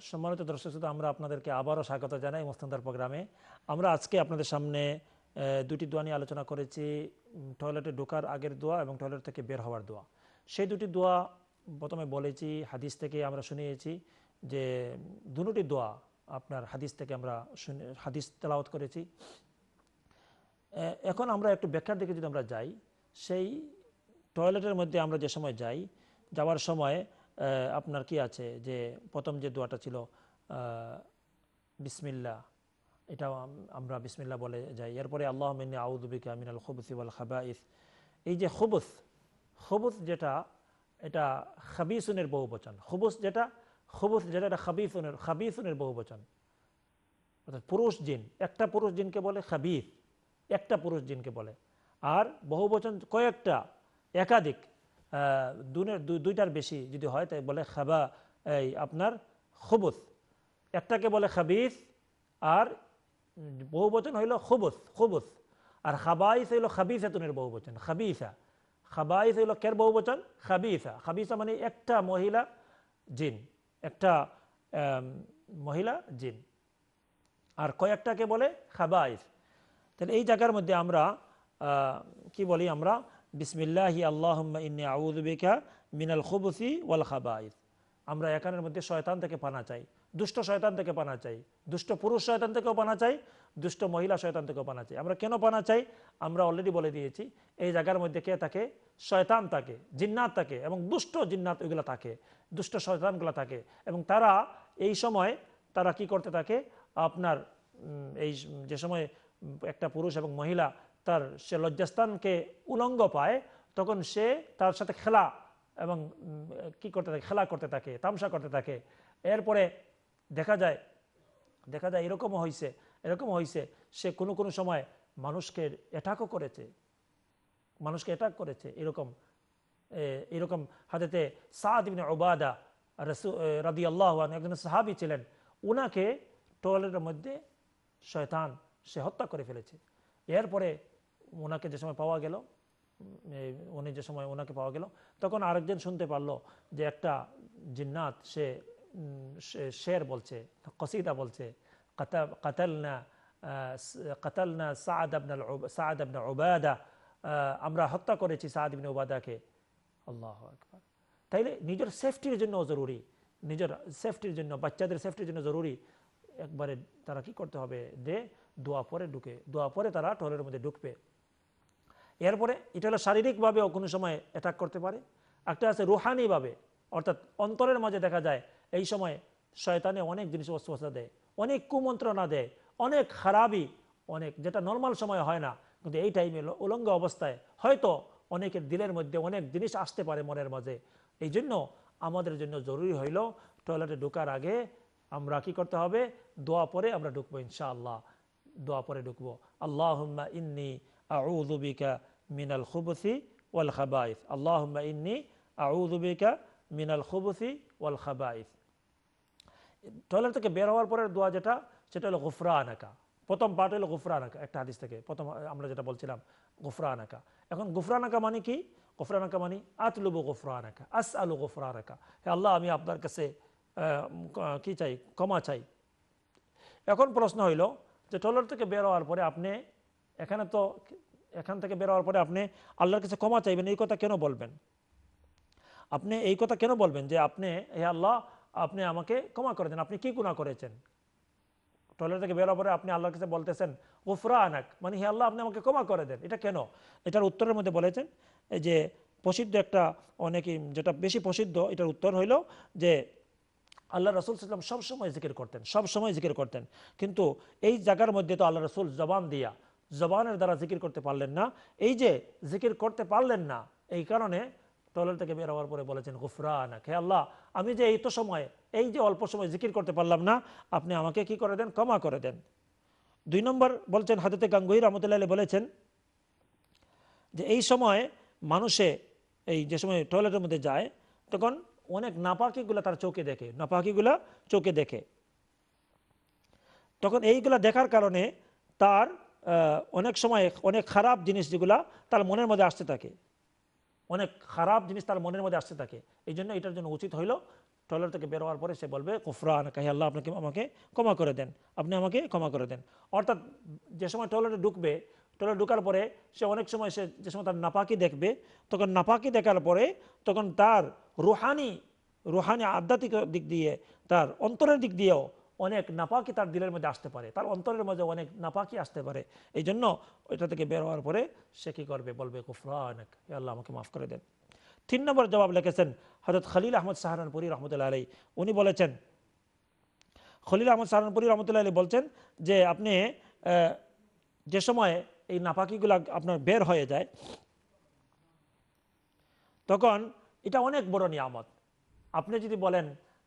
সম্মানিত দর্শক শুধু আমরা আপনাদেরকে আবারও স্বাগত জানাই মোস্তান্দার প্রোগ্রামে আমরা আজকে আপনাদের সামনে uh, দুটি দোয়া নিয়ে আলোচনা করেছি টয়লেটে ঢোকার আগের দোয়া এবং টয়লেট থেকে বের হওয়ার দোয়া সেই দুটি দোয়া প্রথমে বলেছি হাদিস থেকে আমরা শুনিয়েছি যে দুটি দোয়া আপনার হাদিস থেকে আমরা শুনে হাদিস তেলাওত করেছি এখন আমরা একটু ব্যাখ্যার দিকে যদি আমরা যাই সেই টয়লেটের মধ্যে আমরা যে সময় যাই যাওয়ার সময় আপনার কি আছে যে প্রথম যে দোয়াটা ছিল বিসমিল্লা এটা আমরা বিসমিল্লা বলে যাই এরপরে আল্লাহ মিনী আউদ্দিক আমিনাল খবুসি খাবা ইস এই যে খুবুস খুবুস যেটা এটা খাবিসুনের বহু বচন খুবুস যেটা খুবুস যেটা এটা খাবিসুনের খাবিসুনের বহু বচন অর্থাৎ পুরুষ জিন একটা পুরুষ জিনকে বলে খাবিস একটা পুরুষ জিনকে বলে আর বহু বচন কয়েকটা একাধিক দুইটার বেশি যদি হয় তাই বলে খাবা এই আপনার খুবুস একটাকে বলে খাবিস আর বহু বচন হইল খুবুস খুবুস আর খাবাইস হইল বহু বচন খাবিসা খাবাইস হইল কের বহু বচন খাবিসা খাবিসা মানে একটা মহিলা জিন একটা মহিলা জিন আর কয়েকটাকে বলে খাবাইস তাহলে এই জায়গার মধ্যে আমরা কি বলি আমরা বিসমিল্লাহি আল্লাহম্মা ইন্নি আউদিকা মিনাল খুবুসি ওয়াল খাবাইস আমরা এখানের মধ্যে শয়তান থেকে পানা চাই দুষ্ট শয়তান থেকে পানা চাই দুষ্ট পুরুষ শয়তান থেকেও পানা চাই দুষ্ট মহিলা শয়তান থেকেও পানা চাই আমরা কেন পানা চাই আমরা অলরেডি বলে দিয়েছি এই জায়গার মধ্যে কে থাকে শয়তান থাকে জিন্নাত থাকে এবং দুষ্ট জিন্নাত ওইগুলো থাকে দুষ্ট শয়তানগুলো থাকে এবং তারা এই সময় তারা কি করতে থাকে আপনার এই যে সময় একটা পুরুষ এবং মহিলা তার সে লজ্জাস্থানকে উলঙ্গ পায় তখন সে তার সাথে খেলা এবং কি করতে থাকে খেলা করতে থাকে তামসা করতে থাকে এরপরে দেখা যায় দেখা যায় এরকমও হয়েছে এরকম হয়েছে সে কোনো কোনো সময় মানুষকে অ্যাটাকও করেছে মানুষকে অ্যাটাক করেছে এরকম এরকম হাতেতে সাদিন ওবাদা রসু রাদি আল্লাহ একজন সাহাবি ছিলেন ওনাকে টয়লেটের মধ্যে শয়তান সে হত্যা করে ফেলেছে এরপরে ওনাকে যে সময় পাওয়া গেল উনি যে সময় ওনাকে পাওয়া গেল তখন আরেকজন শুনতে পারলো যে একটা জিন্নাত সে শের বলছে কসিদা বলছে কাতালনা কাতালনা সাদ আবনাল সাদ আবনা ওবায়দা আমরা হত্যা করেছি সাদ ওবাদাকে আল্লাহ একবার তাইলে নিজের সেফটির জন্য জরুরি নিজের সেফটির জন্য বাচ্চাদের সেফটির জন্য জরুরি একবারে তারা কি করতে হবে দে দোয়া পরে ঢুকে দোয়া পরে তারা টলের মধ্যে ঢুকবে এরপরে এটা হলো শারীরিকভাবেও কোনো সময় অ্যাটাক করতে পারে একটা আছে রুহানিভাবে অর্থাৎ অন্তরের মাঝে দেখা যায় এই সময় শয়তানে অনেক জিনিস অস্ত্র দেয় অনেক কুমন্ত্রণা দেয় অনেক খারাপই অনেক যেটা নর্মাল সময় হয় না কিন্তু এই টাইমে উলঙ্গ অবস্থায় হয়তো অনেকের দিলের মধ্যে অনেক জিনিস আসতে পারে মনের মাঝে এই জন্য আমাদের জন্য জরুরি হইল টয়লেটে ঢোকার আগে আমরা কি করতে হবে দোয়া পরে আমরা ঢুকবো ইনশাআল্লাহ দোয়া পরে ঢুকবো আল্লাহ ইন্নি দুবিকা মিনাল খুবসি ওয়াল খাবাইস আল্লাহ ইন্নি আউদুবিকা মিনাল খুবসি ওয়াল খাবাইস টয়লেট থেকে বের হওয়ার পরের দোয়া যেটা সেটা হলো গুফরা আনাকা প্রথম পার্ট হলো গুফরা আনাকা একটা হাদিস থেকে প্রথম আমরা যেটা বলছিলাম গুফরা আনাকা এখন গুফরা আনাকা মানে কি গুফরা আনাকা মানে আতলুবু গুফরা আনাকা আস আলু গুফরা আনাকা হে আল্লাহ আমি আপনার কাছে কি চাই ক্ষমা চাই এখন প্রশ্ন হইল যে টয়লেট থেকে বের হওয়ার পরে আপনি এখানে তো এখান থেকে বেরোয়ার পরে আপনি আল্লাহর কাছে ক্ষমা চাইবেন এই কথা কেন বলবেন আপনি এই কথা কেন বলবেন যে আপনি হে আল্লাহ আপনি আমাকে ক্ষমা করে দেন আপনি কি গুণা করেছেন টয়লেট থেকে বেরোয়ার পরে আপনি আল্লাহর কাছে বলতেছেন ওফরা আনাক মানে হে আল্লাহ আপনি আমাকে ক্ষমা করে দেন এটা কেন এটার উত্তরের মধ্যে বলেছেন যে প্রসিদ্ধ একটা অনেকে যেটা বেশি প্রসিদ্ধ এটার উত্তর হইল যে আল্লাহ রসুল সব সময় জিকির করতেন সব সময় জিকির করতেন কিন্তু এই জায়গার মধ্যে তো আল্লাহ রসুল জবান দিয়া জবানের দ্বারা জিকির করতে পারলেন না এই যে জিকির করতে পারলেন না এই কারণে টয়লেট থেকে বের হওয়ার পরে বলেছেন গুফরানা খে আল্লাহ আমি যে এই তো সময়ে এই যে অল্প সময় জিকির করতে পারলাম না আপনি আমাকে কি করে দেন ক্ষমা করে দেন দুই নম্বর বলছেন হাজরতে গাঙ্গুই রহমতুল্লাহ বলেছেন যে এই সময় মানুষে এই যে সময় টয়লেটের মধ্যে যায় তখন অনেক নাপাকিগুলো তার চোখে দেখে নাপাকিগুলো চোখে দেখে তখন এইগুলা দেখার কারণে তার অনেক সময় অনেক খারাপ জিনিস যেগুলা তার মনের মধ্যে আসতে থাকে অনেক খারাপ জিনিস তার মনের মধ্যে আসতে থাকে এই জন্য এটার জন্য উচিত হইল টয়লেট থেকে বেরোয়ার পরে সে বলবে কুফরান কাহি আল্লাহ আপনাকে আমাকে ক্ষমা করে দেন আপনি আমাকে ক্ষমা করে দেন অর্থাৎ যে সময় টয়লেটে ঢুকবে টয়লেট ঢুকার পরে সে অনেক সময় সে যে সময় তার নাপাকি দেখবে তখন নাপাকি দেখার পরে তখন তার রুহানি রুহানি আধ্যাত্মিক দিক দিয়ে তার অন্তরের দিক দিয়েও অনেক নাপাকি তার দিলের মধ্যে আসতে পারে তার অন্তরের মধ্যে অনেক নাপাকি আসতে পারে এই জন্য ওইটা থেকে বের হওয়ার পরে সে কী করবে বলবে কুফরা অনেক আল্লাহ আমাকে মাফ করে দেন তিন নম্বর জবাব লিখেছেন হজরত খালিল আহমদ সাহারানপুরি রহমতুল্লাহ আলী উনি বলেছেন খলিল আহমদ সাহারানপুরি রহমতুল্লাহ আলী বলছেন যে আপনি যে সময় এই নাপাকিগুলো আপনার বের হয়ে যায় তখন এটা অনেক বড় নিয়ামত আপনি যদি বলেন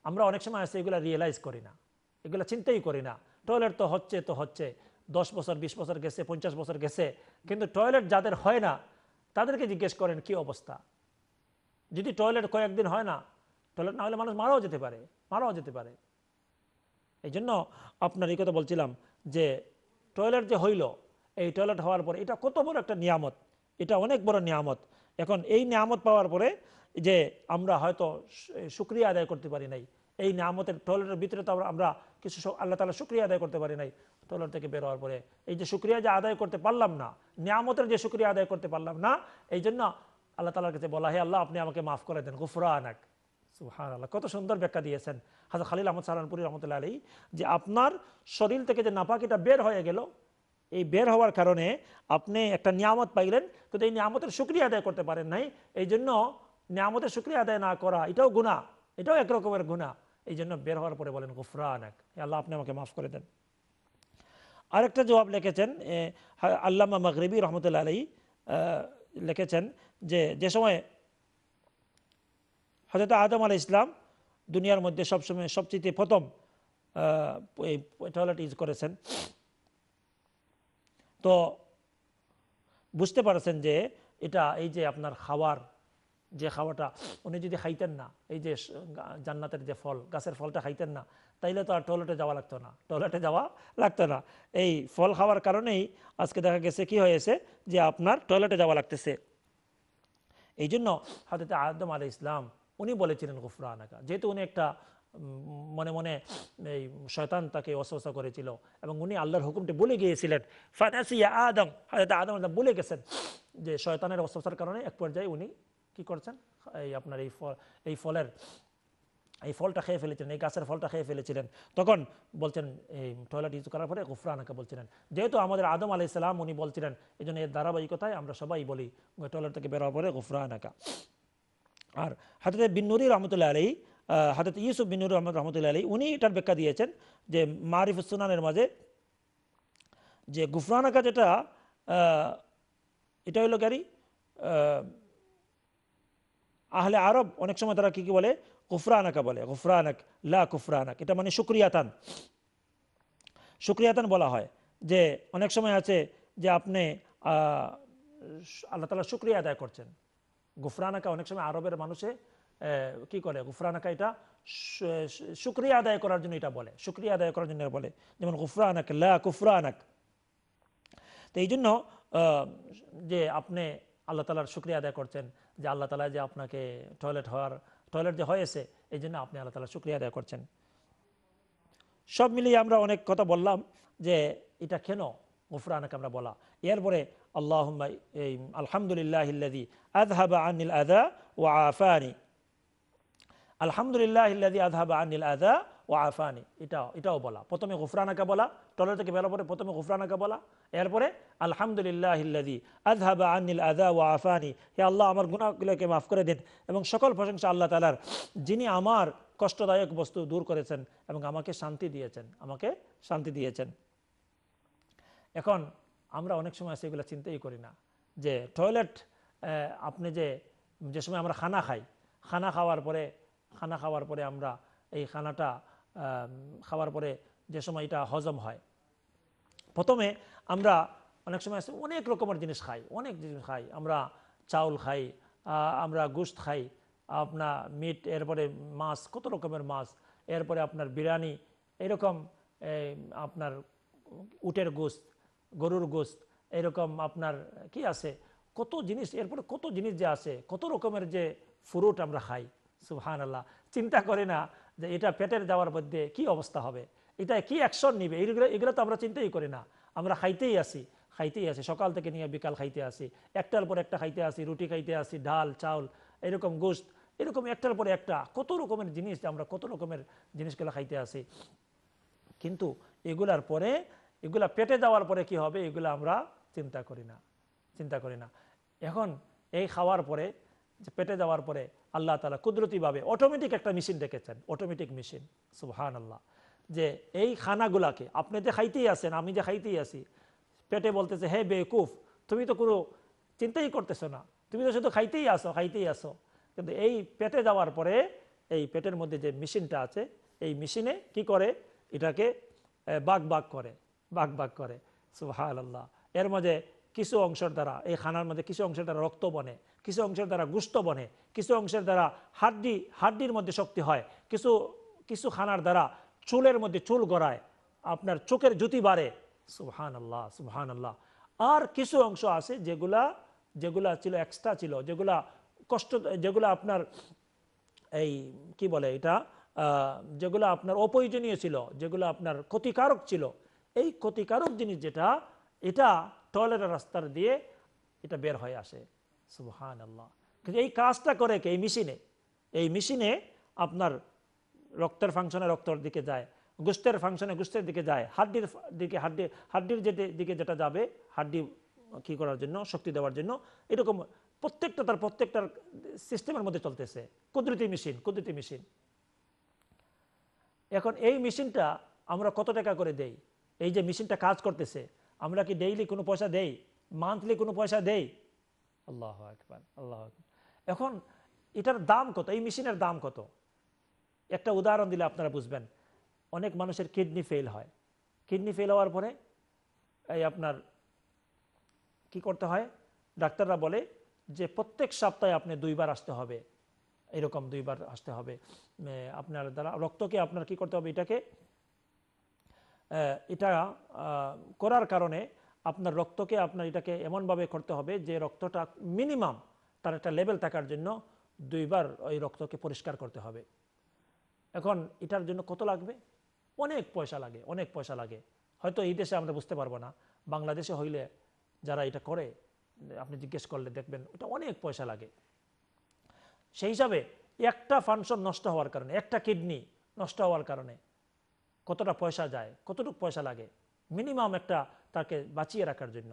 আমরা অনেক সময় আছে এগুলো রিয়েলাইজ করি না এগুলো চিন্তাই করি না টয়লেট তো হচ্ছে তো হচ্ছে দশ বছর বিশ বছর গেছে পঞ্চাশ বছর গেছে কিন্তু টয়লেট যাদের হয় না তাদেরকে জিজ্ঞেস করেন কি অবস্থা যদি টয়লেট কয়েকদিন হয় না টয়লেট না হলে মানুষ মারাও যেতে পারে মারাও যেতে পারে এই জন্য আপনার এই কথা বলছিলাম যে টয়লেট যে হইল এই টয়লেট হওয়ার পরে এটা কত বড় একটা নিয়ামত এটা অনেক বড় নিয়ামত এখন এই নিয়ামত পাওয়ার পরে যে আমরা হয়তো সুক্রিয়া আদায় করতে পারি নাই এই নামতের টয়লেটের ভিতরে তো আমরা কিছু আল্লাহ তালা শুক্রিয়া আদায় করতে পারি নাই টয়লেট থেকে বের হওয়ার পরে এই যে শুক্রিয়া যে আদায় করতে পারলাম না নিয়ামতের যে শুক্রিয়া আদায় করতে পারলাম না এই জন্য আল্লাহ তালার কাছে বলা হে আল্লাহ আপনি আমাকে মাফ করে দেন গুফরা আনাক আল্লাহ কত সুন্দর ব্যাখ্যা দিয়েছেন হাজার খালিল আহমদ সালানপুরি রহমতুল্লাহ আলী যে আপনার শরীর থেকে যে নাপাকিটা বের হয়ে গেল এই বের হওয়ার কারণে আপনি একটা নিয়ামত পাইলেন কিন্তু এই নিয়ামতের শুক্রিয়া আদায় করতে পারেন নাই এই জন্য নিয়ামতের শুক্রিয়া আদায় না করা এটাও গুণা এটাও একরকমের গুণা এই জন্য বের হওয়ার পরে বলেন গুফরানাক আল্লাহ আপনি আমাকে মাফ করে দেন আরেকটা জবাব লিখেছেন আল্লামা মগরিবি রহমতুল্লা আলী লিখেছেন যে যে সময় হজরত আদম আল ইসলাম দুনিয়ার মধ্যে সবসময় সবচেয়ে প্রথম এই টয়লেট ইউজ করেছেন তো বুঝতে পারছেন যে এটা এই যে আপনার খাওয়ার যে খাওয়াটা উনি যদি খাইতেন না এই যে জান্নাতের যে ফল গাছের ফলটা খাইতেন না তাইলে তো আর টয়লেটে যাওয়া লাগতো না টয়লেটে যাওয়া লাগতো না এই ফল খাওয়ার কারণেই আজকে দেখা গেছে কি হয়েছে যে আপনার টয়লেটে যাওয়া লাগতেছে এই জন্য হাতে আদম আলী ইসলাম উনি বলেছিলেন আনাকা যেহেতু উনি একটা মনে মনে এই শয়তান তাকে অসহসা করেছিল এবং উনি আল্লাহর হুকুমটি বলে গিয়েছিলেন ফাদাসিয়া আদম হাজরত আদম বলে গেছেন যে শয়তানের অসহসার কারণে এক পর্যায়ে উনি কি করছেন এই আপনার এই ফল এই ফলের এই ফলটা খেয়ে ফেলেছিলেন এই গাছের ফলটা খেয়ে ফেলেছিলেন তখন বলছেন এই টয়লেট ইউজ করার পরে গুফরানাকে বলছিলেন যেহেতু আমাদের আদম আলি ইসলাম উনি বলছিলেন এই জন্য এর ধারাবাহিকতায় আমরা সবাই বলি টয়লেট থেকে বেরোয়ার পরে গুফরানাকা আর হাতে বিনুরি রহমতুল্লাহ আলী হাতে ইউসুফ বিনুর রহমদ রহমতুল্লাহ আলী উনি এটার ব্যাখ্যা দিয়েছেন যে মারিফ সুনানের মাঝে যে গুফরানাকা যেটা এটা হইল গাড়ি আহলে আরব অনেক সময় তারা কি কি বলে আনাকা বলে আনাক লা কুফরানাক এটা মানে সুক্রিয়াতান সুক্রিয়াতান বলা হয় যে অনেক সময় আছে যে আপনি আল্লাহ তালা শুক্রিয়া আদায় করছেন গুফরানাকা অনেক সময় আরবের মানুষে কি করে গুফরানাকা এটা শুক্রিয়া আদায় করার জন্য এটা বলে শুক্রিয়া আদায় করার জন্য বলে যেমন গুফরানাক লা কুফরানাক তো এই জন্য যে আপনি আল্লাহ তালার শুক্রিয়া আদায় করছেন যে আল্লাহ তালা যে আপনাকে টয়লেট হওয়ার টয়লেট যে হয়েছে এই জন্য আপনি আল্লাহ তালা শুক্রিয়া আদায় করছেন সব মিলিয়ে আমরা অনেক কথা বললাম যে এটা কেন গুফরানাকে আমরা বলা এরপরে আল্লাহ এই আলহামদুলিল্লাহ আজহাবা আনিল আদা ও আফানি আলহামদুলিল্লাহ আজহাবা আনিল আদা ও আফানি এটাও এটাও বলা প্রথমে গুফরানাকা বলা টলার থেকে বেলা পরে প্রথমে গুফরানাকা বলা এরপরে আলহামদুলিল্লাহ আজহাবা আনিল আজা ও আফানি হে আল্লাহ আমার গুণাগুলোকে মাফ করে দিন এবং সকল প্রশংসা আল্লাহ তালার যিনি আমার কষ্টদায়ক বস্তু দূর করেছেন এবং আমাকে শান্তি দিয়েছেন আমাকে শান্তি দিয়েছেন এখন আমরা অনেক সময় সেগুলো চিন্তাই করি না যে টয়লেট আপনি যে যে সময় আমরা খানা খাই খানা খাওয়ার পরে খানা খাওয়ার পরে আমরা এই খানাটা খাওয়ার পরে যে সময় এটা হজম হয় প্রথমে আমরা অনেক সময় অনেক রকমের জিনিস খাই অনেক জিনিস খাই আমরা চাউল খাই আমরা গোস্ত খাই আপনার মিট এরপরে মাছ কত রকমের মাছ এরপরে আপনার বিরিয়ানি এরকম আপনার উটের গোস্ত গরুর গোস্ত এরকম আপনার কি আছে কত জিনিস এরপরে কত জিনিস যে আছে কত রকমের যে ফ্রুট আমরা খাই সুহান আল্লাহ চিন্তা করে না যে এটা পেটের যাওয়ার মধ্যে কি অবস্থা হবে এটা কি অ্যাকশন নিবে এইগুলো এগুলো তো আমরা চিন্তাই করি না আমরা খাইতেই আসি খাইতেই আসি সকাল থেকে নিয়ে বিকাল খাইতে আসি একটার পর একটা খাইতে আসি রুটি খাইতে আসি ডাল চাউল এরকম গোস্ত এরকম একটার পরে একটা কত রকমের জিনিস আমরা কত রকমের জিনিসগুলো খাইতে আসি কিন্তু এগুলার পরে এগুলা পেটে যাওয়ার পরে কি হবে এগুলো আমরা চিন্তা করি না চিন্তা করি না এখন এই খাওয়ার পরে পেটে যাওয়ার পরে আল্লাহ তালা কুদরতিভাবে অটোমেটিক একটা মেশিন রেখেছেন অটোমেটিক মেশিন সুহান আল্লাহ যে এই খানাগুলাকে আপনি যে খাইতেই আছেন আমি যে খাইতেই আছি পেটে বলতেছে হে বেকুফ তুমি তো কোনো চিন্তাই করতেছো না তুমি তো শুধু খাইতেই আসো খাইতেই আসো কিন্তু এই পেটে যাওয়ার পরে এই পেটের মধ্যে যে মেশিনটা আছে এই মেশিনে কি করে এটাকে বাগ বাগ করে বাগ বাগ করে সুহান আল্লাহ এর মধ্যে কিছু অংশের দ্বারা এই খানার মধ্যে কিছু অংশের দ্বারা রক্ত বনে কিছু অংশের দ্বারা গুস্ত বনে কিছু অংশের দ্বারা হাড্ডি হাড্ডির মধ্যে শক্তি হয় কিছু কিছু খানার দ্বারা চুলের মধ্যে চুল গড়ায় আপনার চোখের জুতি বাড়ে সুহান আল্লাহ সুহান আল্লাহ আর কিছু অংশ আছে যেগুলা যেগুলা ছিল এক্সট্রা ছিল যেগুলা কষ্ট যেগুলো আপনার এই কি বলে এটা যেগুলো আপনার অপ্রয়োজনীয় ছিল যেগুলো আপনার ক্ষতিকারক ছিল এই ক্ষতিকারক জিনিস যেটা এটা টয়লেটের রাস্তার দিয়ে এটা বের হয়ে আসে সুবহান আল্লাহ কিন্তু এই কাজটা করে কে এই মেশিনে এই মেশিনে আপনার রক্তের ফাংশনে রক্তর দিকে যায় গুস্তের ফাংশনে গুস্তের দিকে যায় হাড্ডির দিকে হাড্ডি হাড্ডির যে দিকে যেটা যাবে হাড্ডি কি করার জন্য শক্তি দেওয়ার জন্য এরকম প্রত্যেকটা তার প্রত্যেকটার সিস্টেমের মধ্যে চলতেছে কুদরতি মেশিন কুদরতি মেশিন এখন এই মেশিনটা আমরা কত টাকা করে দেই এই যে মেশিনটা কাজ করতেছে আমরা কি ডেইলি কোনো পয়সা দেই মান্থলি কোনো পয়সা দেই আল্লাহ আকবর আল্লাহ এখন এটার দাম কত এই মেশিনের দাম কত একটা উদাহরণ দিলে আপনারা বুঝবেন অনেক মানুষের কিডনি ফেল হয় কিডনি ফেল হওয়ার পরে এই আপনার কি করতে হয় ডাক্তাররা বলে যে প্রত্যেক সপ্তাহে আপনি দুইবার আসতে হবে এরকম দুইবার আসতে হবে আপনার দ্বারা রক্তকে আপনার কি করতে হবে এটাকে এটা করার কারণে আপনার রক্তকে আপনার এটাকে এমনভাবে করতে হবে যে রক্তটা মিনিমাম তার একটা লেভেল থাকার জন্য দুইবার ওই রক্তকে পরিষ্কার করতে হবে এখন এটার জন্য কত লাগবে অনেক পয়সা লাগে অনেক পয়সা লাগে হয়তো এই দেশে আমরা বুঝতে পারবো না বাংলাদেশে হইলে যারা এটা করে আপনি জিজ্ঞেস করলে দেখবেন ওটা অনেক পয়সা লাগে সেই হিসাবে একটা ফাংশন নষ্ট হওয়ার কারণে একটা কিডনি নষ্ট হওয়ার কারণে কতটা পয়সা যায় কতটুকু পয়সা লাগে মিনিমাম একটা তাকে বাঁচিয়ে রাখার জন্য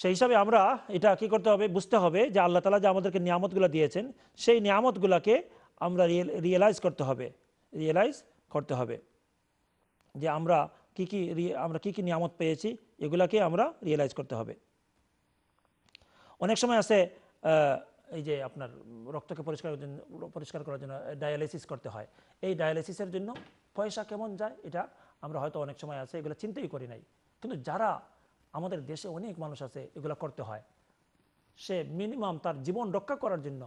সেই হিসাবে আমরা এটা কি করতে হবে বুঝতে হবে যে আল্লাহ তালা যে আমাদেরকে নিয়ামতগুলো দিয়েছেন সেই নিয়ামতগুলোকে আমরা রিয়েলাইজ করতে হবে রিয়েলাইজ করতে হবে যে আমরা কি কি আমরা কি কি নিয়ামত পেয়েছি এগুলাকে আমরা রিয়েলাইজ করতে হবে অনেক সময় আছে এই যে আপনার রক্তকে পরিষ্কার পরিষ্কার করার জন্য ডায়ালিসিস করতে হয় এই ডায়ালিসিসের জন্য পয়সা কেমন যায় এটা আমরা হয়তো অনেক সময় আছে এগুলো চিন্তাই করি নাই কিন্তু যারা আমাদের দেশে অনেক মানুষ আছে এগুলো করতে হয় সে মিনিমাম তার জীবন রক্ষা করার জন্য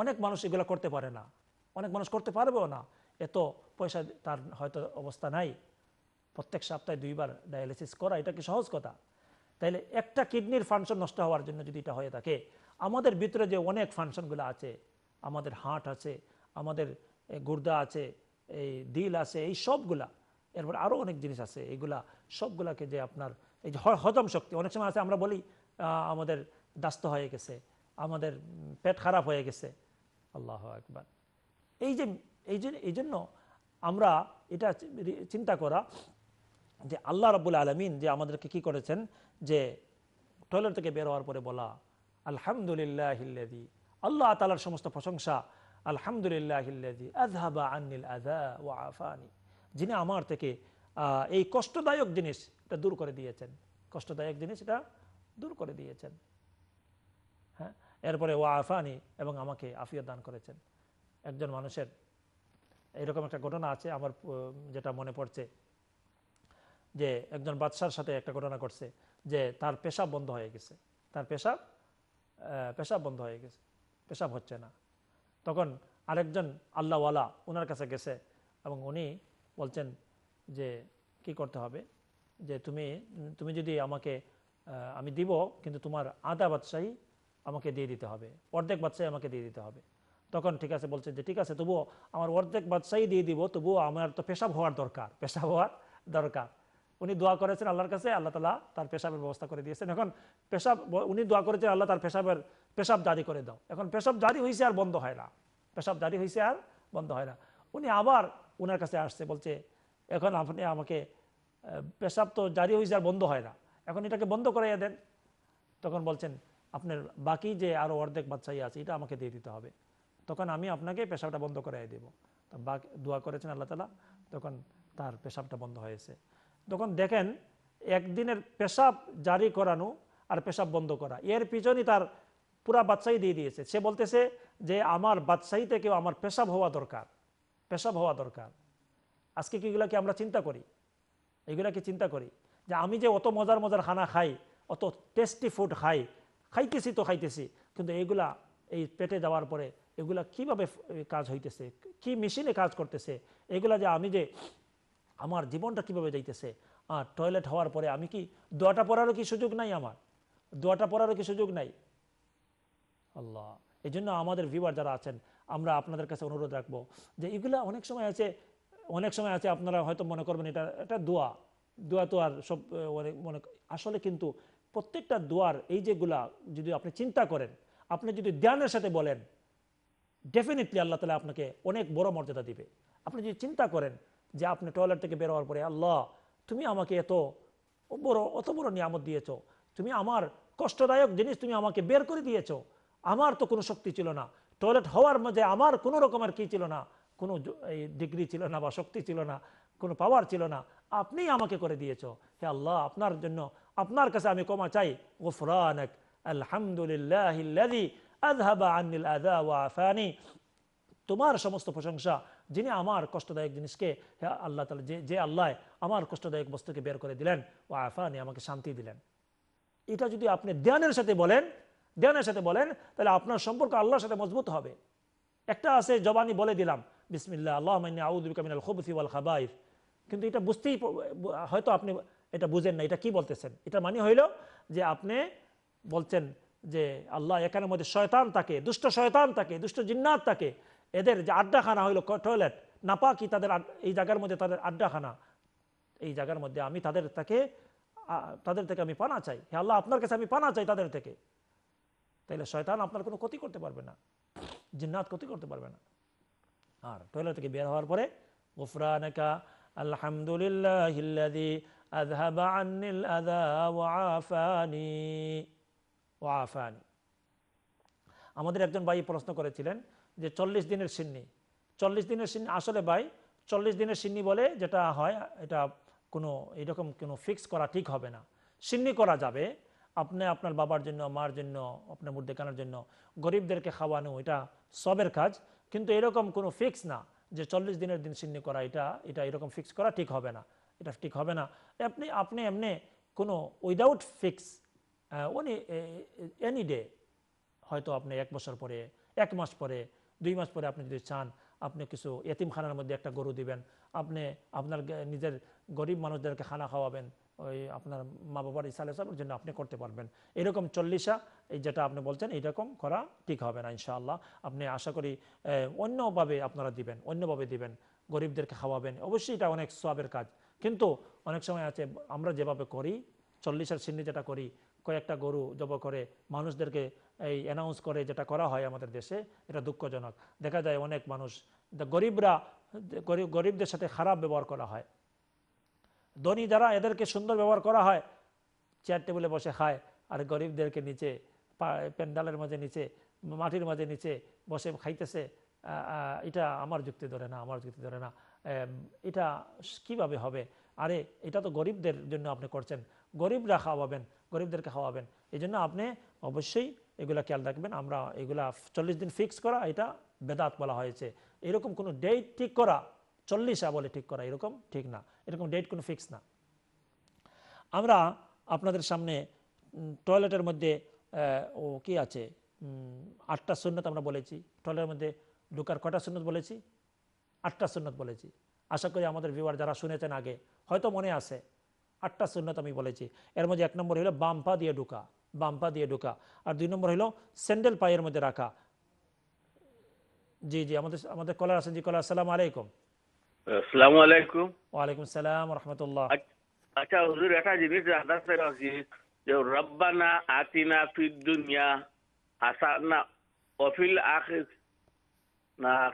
অনেক মানুষ এগুলো করতে পারে না অনেক মানুষ করতে পারবেও না এত পয়সা তার হয়তো অবস্থা নাই প্রত্যেক সপ্তাহে দুইবার ডায়ালিসিস করা এটা কি সহজ কথা তাইলে একটা কিডনির ফাংশন নষ্ট হওয়ার জন্য যদি এটা হয়ে থাকে আমাদের ভিতরে যে অনেক ফাংশনগুলো আছে আমাদের হার্ট আছে আমাদের গুর্দা আছে এই দিল আছে এই সবগুলা এরপর আরও অনেক জিনিস আছে এগুলা সবগুলাকে যে আপনার এই যে হজম শক্তি অনেক সময় আছে আমরা বলি আমাদের দাস্ত হয়ে গেছে আমাদের পেট খারাপ হয়ে গেছে আল্লাহ একবার এই যে এই যে এই জন্য আমরা এটা চিন্তা করা যে আল্লাহ রব্বুল আলমিন যে আমাদেরকে কি করেছেন যে টয়লেট থেকে বের হওয়ার পরে বলা আলহামদুলিল্লাহ হিল্লাদি আল্লাহ তালার সমস্ত প্রশংসা আলহামদুলিল্লাহ হিল্লাদি আজহাবা আন্নিল আজা ও আফানি যিনি আমার থেকে এই কষ্টদায়ক জিনিস এটা দূর করে দিয়েছেন কষ্টদায়ক জিনিস এটা দূর করে দিয়েছেন হ্যাঁ এরপরে ও আফানি এবং আমাকে আফিয়া দান করেছেন একজন মানুষের এরকম একটা ঘটনা আছে আমার যেটা মনে পড়ছে যে একজন বাদশার সাথে একটা ঘটনা করছে যে তার পেশাব বন্ধ হয়ে গেছে তার পেশাব পেশাব বন্ধ হয়ে গেছে পেশাব হচ্ছে না তখন আরেকজন আল্লাহওয়ালা ওনার কাছে গেছে এবং উনি বলছেন যে কি করতে হবে যে তুমি তুমি যদি আমাকে আমি দিব কিন্তু তোমার আধা বাদশাহী আমাকে দিয়ে দিতে হবে অর্ধেক বাদশাহী আমাকে দিয়ে দিতে হবে তখন ঠিক আছে বলছে যে ঠিক আছে তবুও আমার অর্ধেক বাদশাহী দিয়ে দিব তবুও আমার তো পেশাব হওয়ার দরকার পেশাব হওয়ার দরকার উনি দোয়া করেছেন আল্লাহর কাছে আল্লাহ তালা তার পেশাবের ব্যবস্থা করে দিয়েছেন এখন পেশাব উনি দোয়া করেছেন আল্লাহ তার পেশাবের পেশাব জারি করে দাও এখন পেশাব জারি হয়েছে আর বন্ধ হয় না পেশাব জারি হয়েছে আর বন্ধ হয় না উনি আবার ওনার কাছে আসছে বলছে এখন আপনি আমাকে পেশাব তো জারি হয়ে যাওয়ার বন্ধ হয় না এখন এটাকে বন্ধ করাইয়া দেন তখন বলছেন আপনার বাকি যে আরও অর্ধেক বাচ্চাই আছে এটা আমাকে দিয়ে দিতে হবে তখন আমি আপনাকে পেশাবটা বন্ধ করাই দেব তো বাকি দোয়া করেছেন আল্লাহ তালা তখন তার পেশাবটা বন্ধ হয়েছে তখন দেখেন একদিনের পেশাব জারি করানো আর পেশাব বন্ধ করা এর পিছনই তার পুরা বাচ্চাই দিয়ে দিয়েছে সে বলতেছে যে আমার বাদশাহী থেকেও আমার পেশাব হওয়া দরকার পেশাব হওয়া দরকার আজকে এগুলাকে আমরা চিন্তা করি এগুলাকে চিন্তা করি যে আমি যে অত মজার মজার খানা খাই অত টেস্টি ফুড খাই খাইতেছি তো খাইতেছি কিন্তু এগুলা এই পেটে যাওয়ার পরে এগুলা কিভাবে কাজ হইতেছে কি মেশিনে কাজ করতেছে এগুলা যে আমি যে আমার জীবনটা কিভাবে যাইতেছে আর টয়লেট হওয়ার পরে আমি কি দোয়াটা পড়ারও কি সুযোগ নাই আমার দোয়াটা পড়ারও কি সুযোগ নাই আল্লাহ এই জন্য আমাদের ভিউয়ার যারা আছেন আমরা আপনাদের কাছে অনুরোধ রাখবো যে এগুলো অনেক সময় আছে অনেক সময় আছে আপনারা হয়তো মনে করবেন এটা এটা দোয়া দোয়া তো আর সব মানে মনে আসলে কিন্তু প্রত্যেকটা দোয়ার এই যেগুলা যদি আপনি চিন্তা করেন আপনি যদি ধ্যানের সাথে বলেন ডেফিনেটলি আল্লাহ তালা আপনাকে অনেক বড় মর্যাদা দিবে আপনি যদি চিন্তা করেন যে আপনি টয়লেট থেকে বেরোয়ার পরে আল্লাহ তুমি আমাকে এত বড় অত বড় নিয়ামত দিয়েছ তুমি আমার কষ্টদায়ক জিনিস তুমি আমাকে বের করে দিয়েছ আমার তো কোনো শক্তি ছিল না টয়লেট হওয়ার মধ্যে আমার কোনো রকমের কি ছিল না কোনো ডিগ্রি ছিল না বা শক্তি ছিল না কোনো পাওয়ার ছিল না আপনি আমাকে করে দিয়েছ হে আল্লাহ আপনার জন্য আপনার কাছে আমি কমা চাই গোফরানক আলহামদুলিল্লাহ তোমার সমস্ত প্রশংসা যিনি আমার কষ্টদায়ক জিনিসকে হে আল্লাহ তালা যে যে আল্লাহ আমার কষ্টদায়ক বস্তুকে বের করে দিলেন ও আফানি আমাকে শান্তি দিলেন এটা যদি আপনি ধ্যানের সাথে বলেন ধ্যানের সাথে বলেন তাহলে আপনার সম্পর্ক আল্লাহর সাথে মজবুত হবে একটা আছে জবানি বলে দিলাম বিসমিল্লা আল্লাহ আউদ্দিকামিনাল খবুসি ওয়াল খাবাইর কিন্তু এটা বুঝতেই হয়তো আপনি এটা বুঝেন না এটা কি বলতেছেন এটা মানে হইল যে আপনি বলছেন যে আল্লাহ এখানের মধ্যে শয়তান তাকে দুষ্ট শয়তান তাকে দুষ্ট জিন্নাত তাকে এদের যে আড্ডাখানা হইলো টয়লেট কি তাদের এই জায়গার মধ্যে তাদের আড্ডাখানা এই জায়গার মধ্যে আমি তাদের তাকে তাদের থেকে আমি পানা চাই হ্যাঁ আল্লাহ আপনার কাছে আমি পানা চাই তাদের থেকে তাহলে শয়তান আপনার কোনো ক্ষতি করতে পারবে না জিন্নাত ক্ষতি করতে পারবে না আর টয়লেট থেকে বের হওয়ার পরে গোফরানাকা আলহামদুলিল্লাহ ওয়াফানি আমাদের একজন ভাই প্রশ্ন করেছিলেন যে চল্লিশ দিনের সিন্নি চল্লিশ দিনের সিন্নি আসলে ভাই চল্লিশ দিনের সিন্নি বলে যেটা হয় এটা কোনো এরকম কোনো ফিক্স করা ঠিক হবে না সিন্নি করা যাবে আপনি আপনার বাবার জন্য মার জন্য আপনার মুর্দে কানার জন্য গরিবদেরকে খাওয়ানো এটা সবের কাজ কিন্তু এরকম কোনো ফিক্স না যে চল্লিশ দিনের দিন সিন্ন করা এটা এটা এরকম ফিক্স করা ঠিক হবে না এটা ঠিক হবে না আপনি আপনি এমনি কোনো উইদাউট ফিক্স উনি এনি ডে হয়তো আপনি এক বছর পরে এক মাস পরে দুই মাস পরে আপনি যদি চান আপনি কিছু এতিমখানার মধ্যে একটা গরু দিবেন আপনি আপনার নিজের গরিব মানুষদেরকে খানা খাওয়াবেন ওই আপনার মা বাবার ইসালে জন্য আপনি করতে পারবেন এরকম চল্লিশা এই যেটা আপনি বলছেন এইরকম করা ঠিক হবে না ইনশাআল্লাহ আপনি আশা করি অন্যভাবে আপনারা দিবেন অন্যভাবে দিবেন গরিবদেরকে খাওয়াবেন অবশ্যই এটা অনেক সোয়াবের কাজ কিন্তু অনেক সময় আছে আমরা যেভাবে করি চল্লিশের সিন্নি যেটা করি কয়েকটা গরু জব করে মানুষদেরকে এই অ্যানাউন্স করে যেটা করা হয় আমাদের দেশে এটা দুঃখজনক দেখা যায় অনেক মানুষ গরিবরা গরিবদের সাথে খারাপ ব্যবহার করা হয় ধনী যারা এদেরকে সুন্দর ব্যবহার করা হয় চেয়ার টেবিলে বসে খায় আর গরিবদেরকে নিচে প্যান্ডালের মাঝে নিচে মাটির মাঝে নিচে বসে খাইতেছে এটা আমার যুক্তি ধরে না আমার যুক্তি ধরে না এটা কিভাবে হবে আরে এটা তো গরিবদের জন্য আপনি করছেন গরিবরা খাওয়াবেন গরিবদেরকে খাওয়াবেন এই জন্য আপনি অবশ্যই এগুলা খেয়াল রাখবেন আমরা এগুলা চল্লিশ দিন ফিক্স করা এটা বেদাত বলা হয়েছে এরকম কোনো ডেট ঠিক করা চল্লিশ বলে ঠিক করা এরকম ঠিক না এরকম ডেট কোনো ফিক্স না আমরা আপনাদের সামনে টয়লেটের মধ্যে ও কি আছে আটটা সুন্নত আমরা বলেছি টয়লেটের মধ্যে ঢুকার কটা সুন্নত বলেছি আটটা সুন্নত বলেছি আশা করি আমাদের ভিউয়ার যারা শুনেছেন আগে হয়তো মনে আছে আটটা সুন্নত আমি বলেছি এর মধ্যে এক নম্বর হলো বাম্পা দিয়ে ঢুকা বাম্পা দিয়ে ঢুকা আর দুই নম্বর হলো স্যান্ডেল পায়ের মধ্যে রাখা জি জি আমাদের আমাদের কলার আছেন জি কলার আসসালাম আলাইকুম السلام عليكم وعليكم السلام ورحمه الله اتا حضور اتا جي بيز حضرت ربنا اتينا في الدنيا حسنا وفي الآخر نا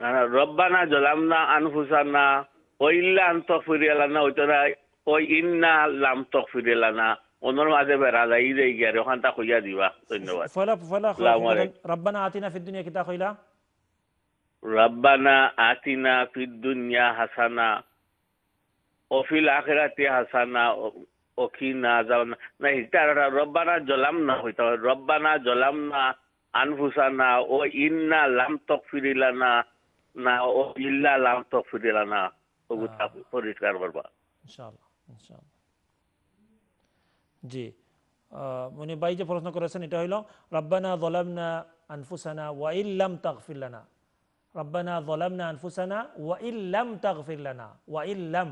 انا ربنا ظلمنا انفسنا وإلا أن تغفر لنا وترى وإنا تغفر لنا ونور ما تبر على إيدي غير وخان تاخويا ديوا فلا فلا ربنا آتنا في الدنيا كي نعم. نعم. تاخويا রব্বানা আতিনা ফিদ্দুনিয়া হাসানা অফিল আখেরাতে হাসানা অখি না যাওয়া না হিটার রব্বানা জলাম না হইতে রব্বানা জলাম না আনফুসানা ও ইন্না লাম তক ফিরিলানা না ও ইল্লা লাম তক ফিরিলানা ওগুলা হ্যাঁ। পরিষ্কার করবা জি মানে ভাই যে প্রশ্ন করেছেন এটা হইল রব্বানা জলামনা আনফুসানা ওয়া ইল্লাম তাগফির লানা ربنا ظلمنا আনফুসানা ওয়া ইল্লাম তাগফির লানা ওয়া ইল্লাম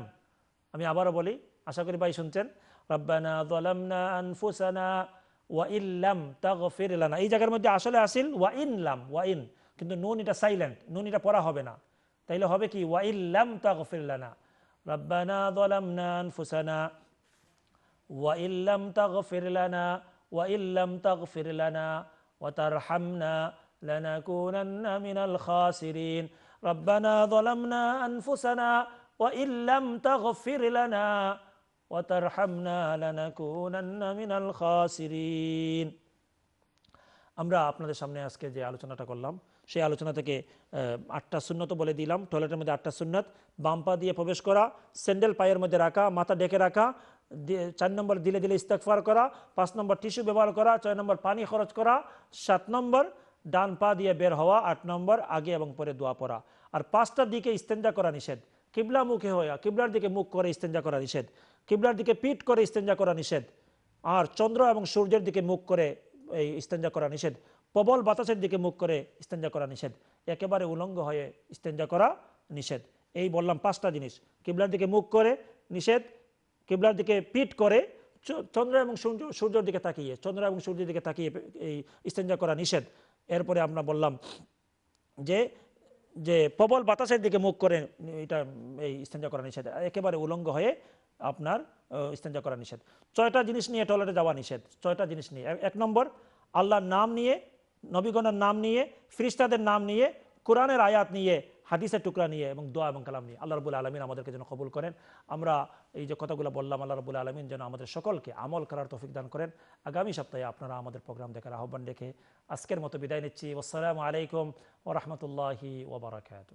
আমি আবারও বলি আশা করি ভাই শুনছেন রব্বানা জলামনা আনফুসানা ওয়া ইল্লাম তাগফির লানা এই জায়গার মধ্যে আসলে আসিল ওয়া ইনলাম ওয়া ইন কিন্তু নুন এটা সাইলেন্ট নুন এটা পড়া হবে না তাইলে হবে কি ওয়া ইল্লাম তাগফির লানা রব্বানা জলামনা আনফুসানা ওয়া ইল্লাম তাগফির লানা ওয়া ইল্লাম তাগফির লানা ওয়া তারহামনা لنكونن من الخاسرين ربنا ظلمنا أنفسنا وإن لم تغفر لنا وترحمنا لنكونن من الخاسرين আমরা আপনাদের সামনে আজকে যে আলোচনাটা করলাম সেই আলোচনা থেকে আটটা সুন্নত বলে দিলাম টয়লেটের মধ্যে আটটা সুন্নত বাম্পা দিয়ে প্রবেশ করা স্যান্ডেল পায়ের মধ্যে রাখা মাথা ডেকে রাখা চার নম্বর দিলে দিলে ইস্তেকফার করা পাঁচ নম্বর টিস্যু ব্যবহার করা ছয় নম্বর পানি খরচ করা সাত নম্বর ডান পা দিয়ে বের হওয়া আট নম্বর আগে এবং পরে দোয়া পড়া আর পাঁচটার দিকে ইস্তেঞ্জা করা নিষেধ কিবলা মুখে হয়ে কিবলার দিকে মুখ করে ইস্তেঞ্জা করা নিষেধ কিবলার দিকে পিঠ করে ইস্তেঞ্জা করা নিষেধ আর চন্দ্র এবং সূর্যের দিকে মুখ করে এই ইস্তেঞ্জা করা নিষেধ প্রবল বাতাসের দিকে মুখ করে ইস্তেঞ্জা করা নিষেধ একেবারে উলঙ্গ হয়ে ইস্তেঞ্জা করা নিষেধ এই বললাম পাঁচটা জিনিস কিবলার দিকে মুখ করে নিষেধ কিবলার দিকে পিঠ করে চন্দ্র এবং সূর্য সূর্যের দিকে তাকিয়ে চন্দ্র এবং সূর্যের দিকে তাকিয়ে এই ইস্তেঞ্জা করা নিষেধ এরপরে আমরা বললাম যে যে প্রবল বাতাসের দিকে মুখ করে এটা এই ইস্তেঞ্জা করা নিষেধ একেবারে উলঙ্গ হয়ে আপনার ইস্তেঞ্জা করা নিষেধ ছয়টা জিনিস নিয়ে টয়লেটে যাওয়া নিষেধ ছয়টা জিনিস নিয়ে এক নম্বর আল্লাহর নাম নিয়ে নবীগণের নাম নিয়ে ফ্রিস্তাদের নাম নিয়ে কোরআনের আয়াত নিয়ে হাদিসের টুকরা নিয়ে এবং দোয়া এবং কালাম নিয়ে আল্লাহ রবুল্লা আলমিন আমাদেরকে যেন কবুল করেন আমরা এই যে কথাগুলো বললাম আল্লাহ রবুল্লা আলমিন যেন আমাদের সকলকে আমল করার তফিক দান করেন আগামী সপ্তাহে আপনারা আমাদের প্রোগ্রাম দেখার আহ্বান রেখে আজকের মতো বিদায় নিচ্ছি আসসালামু আলাইকুম ও রহমতুল্লাহি ওবরাকাত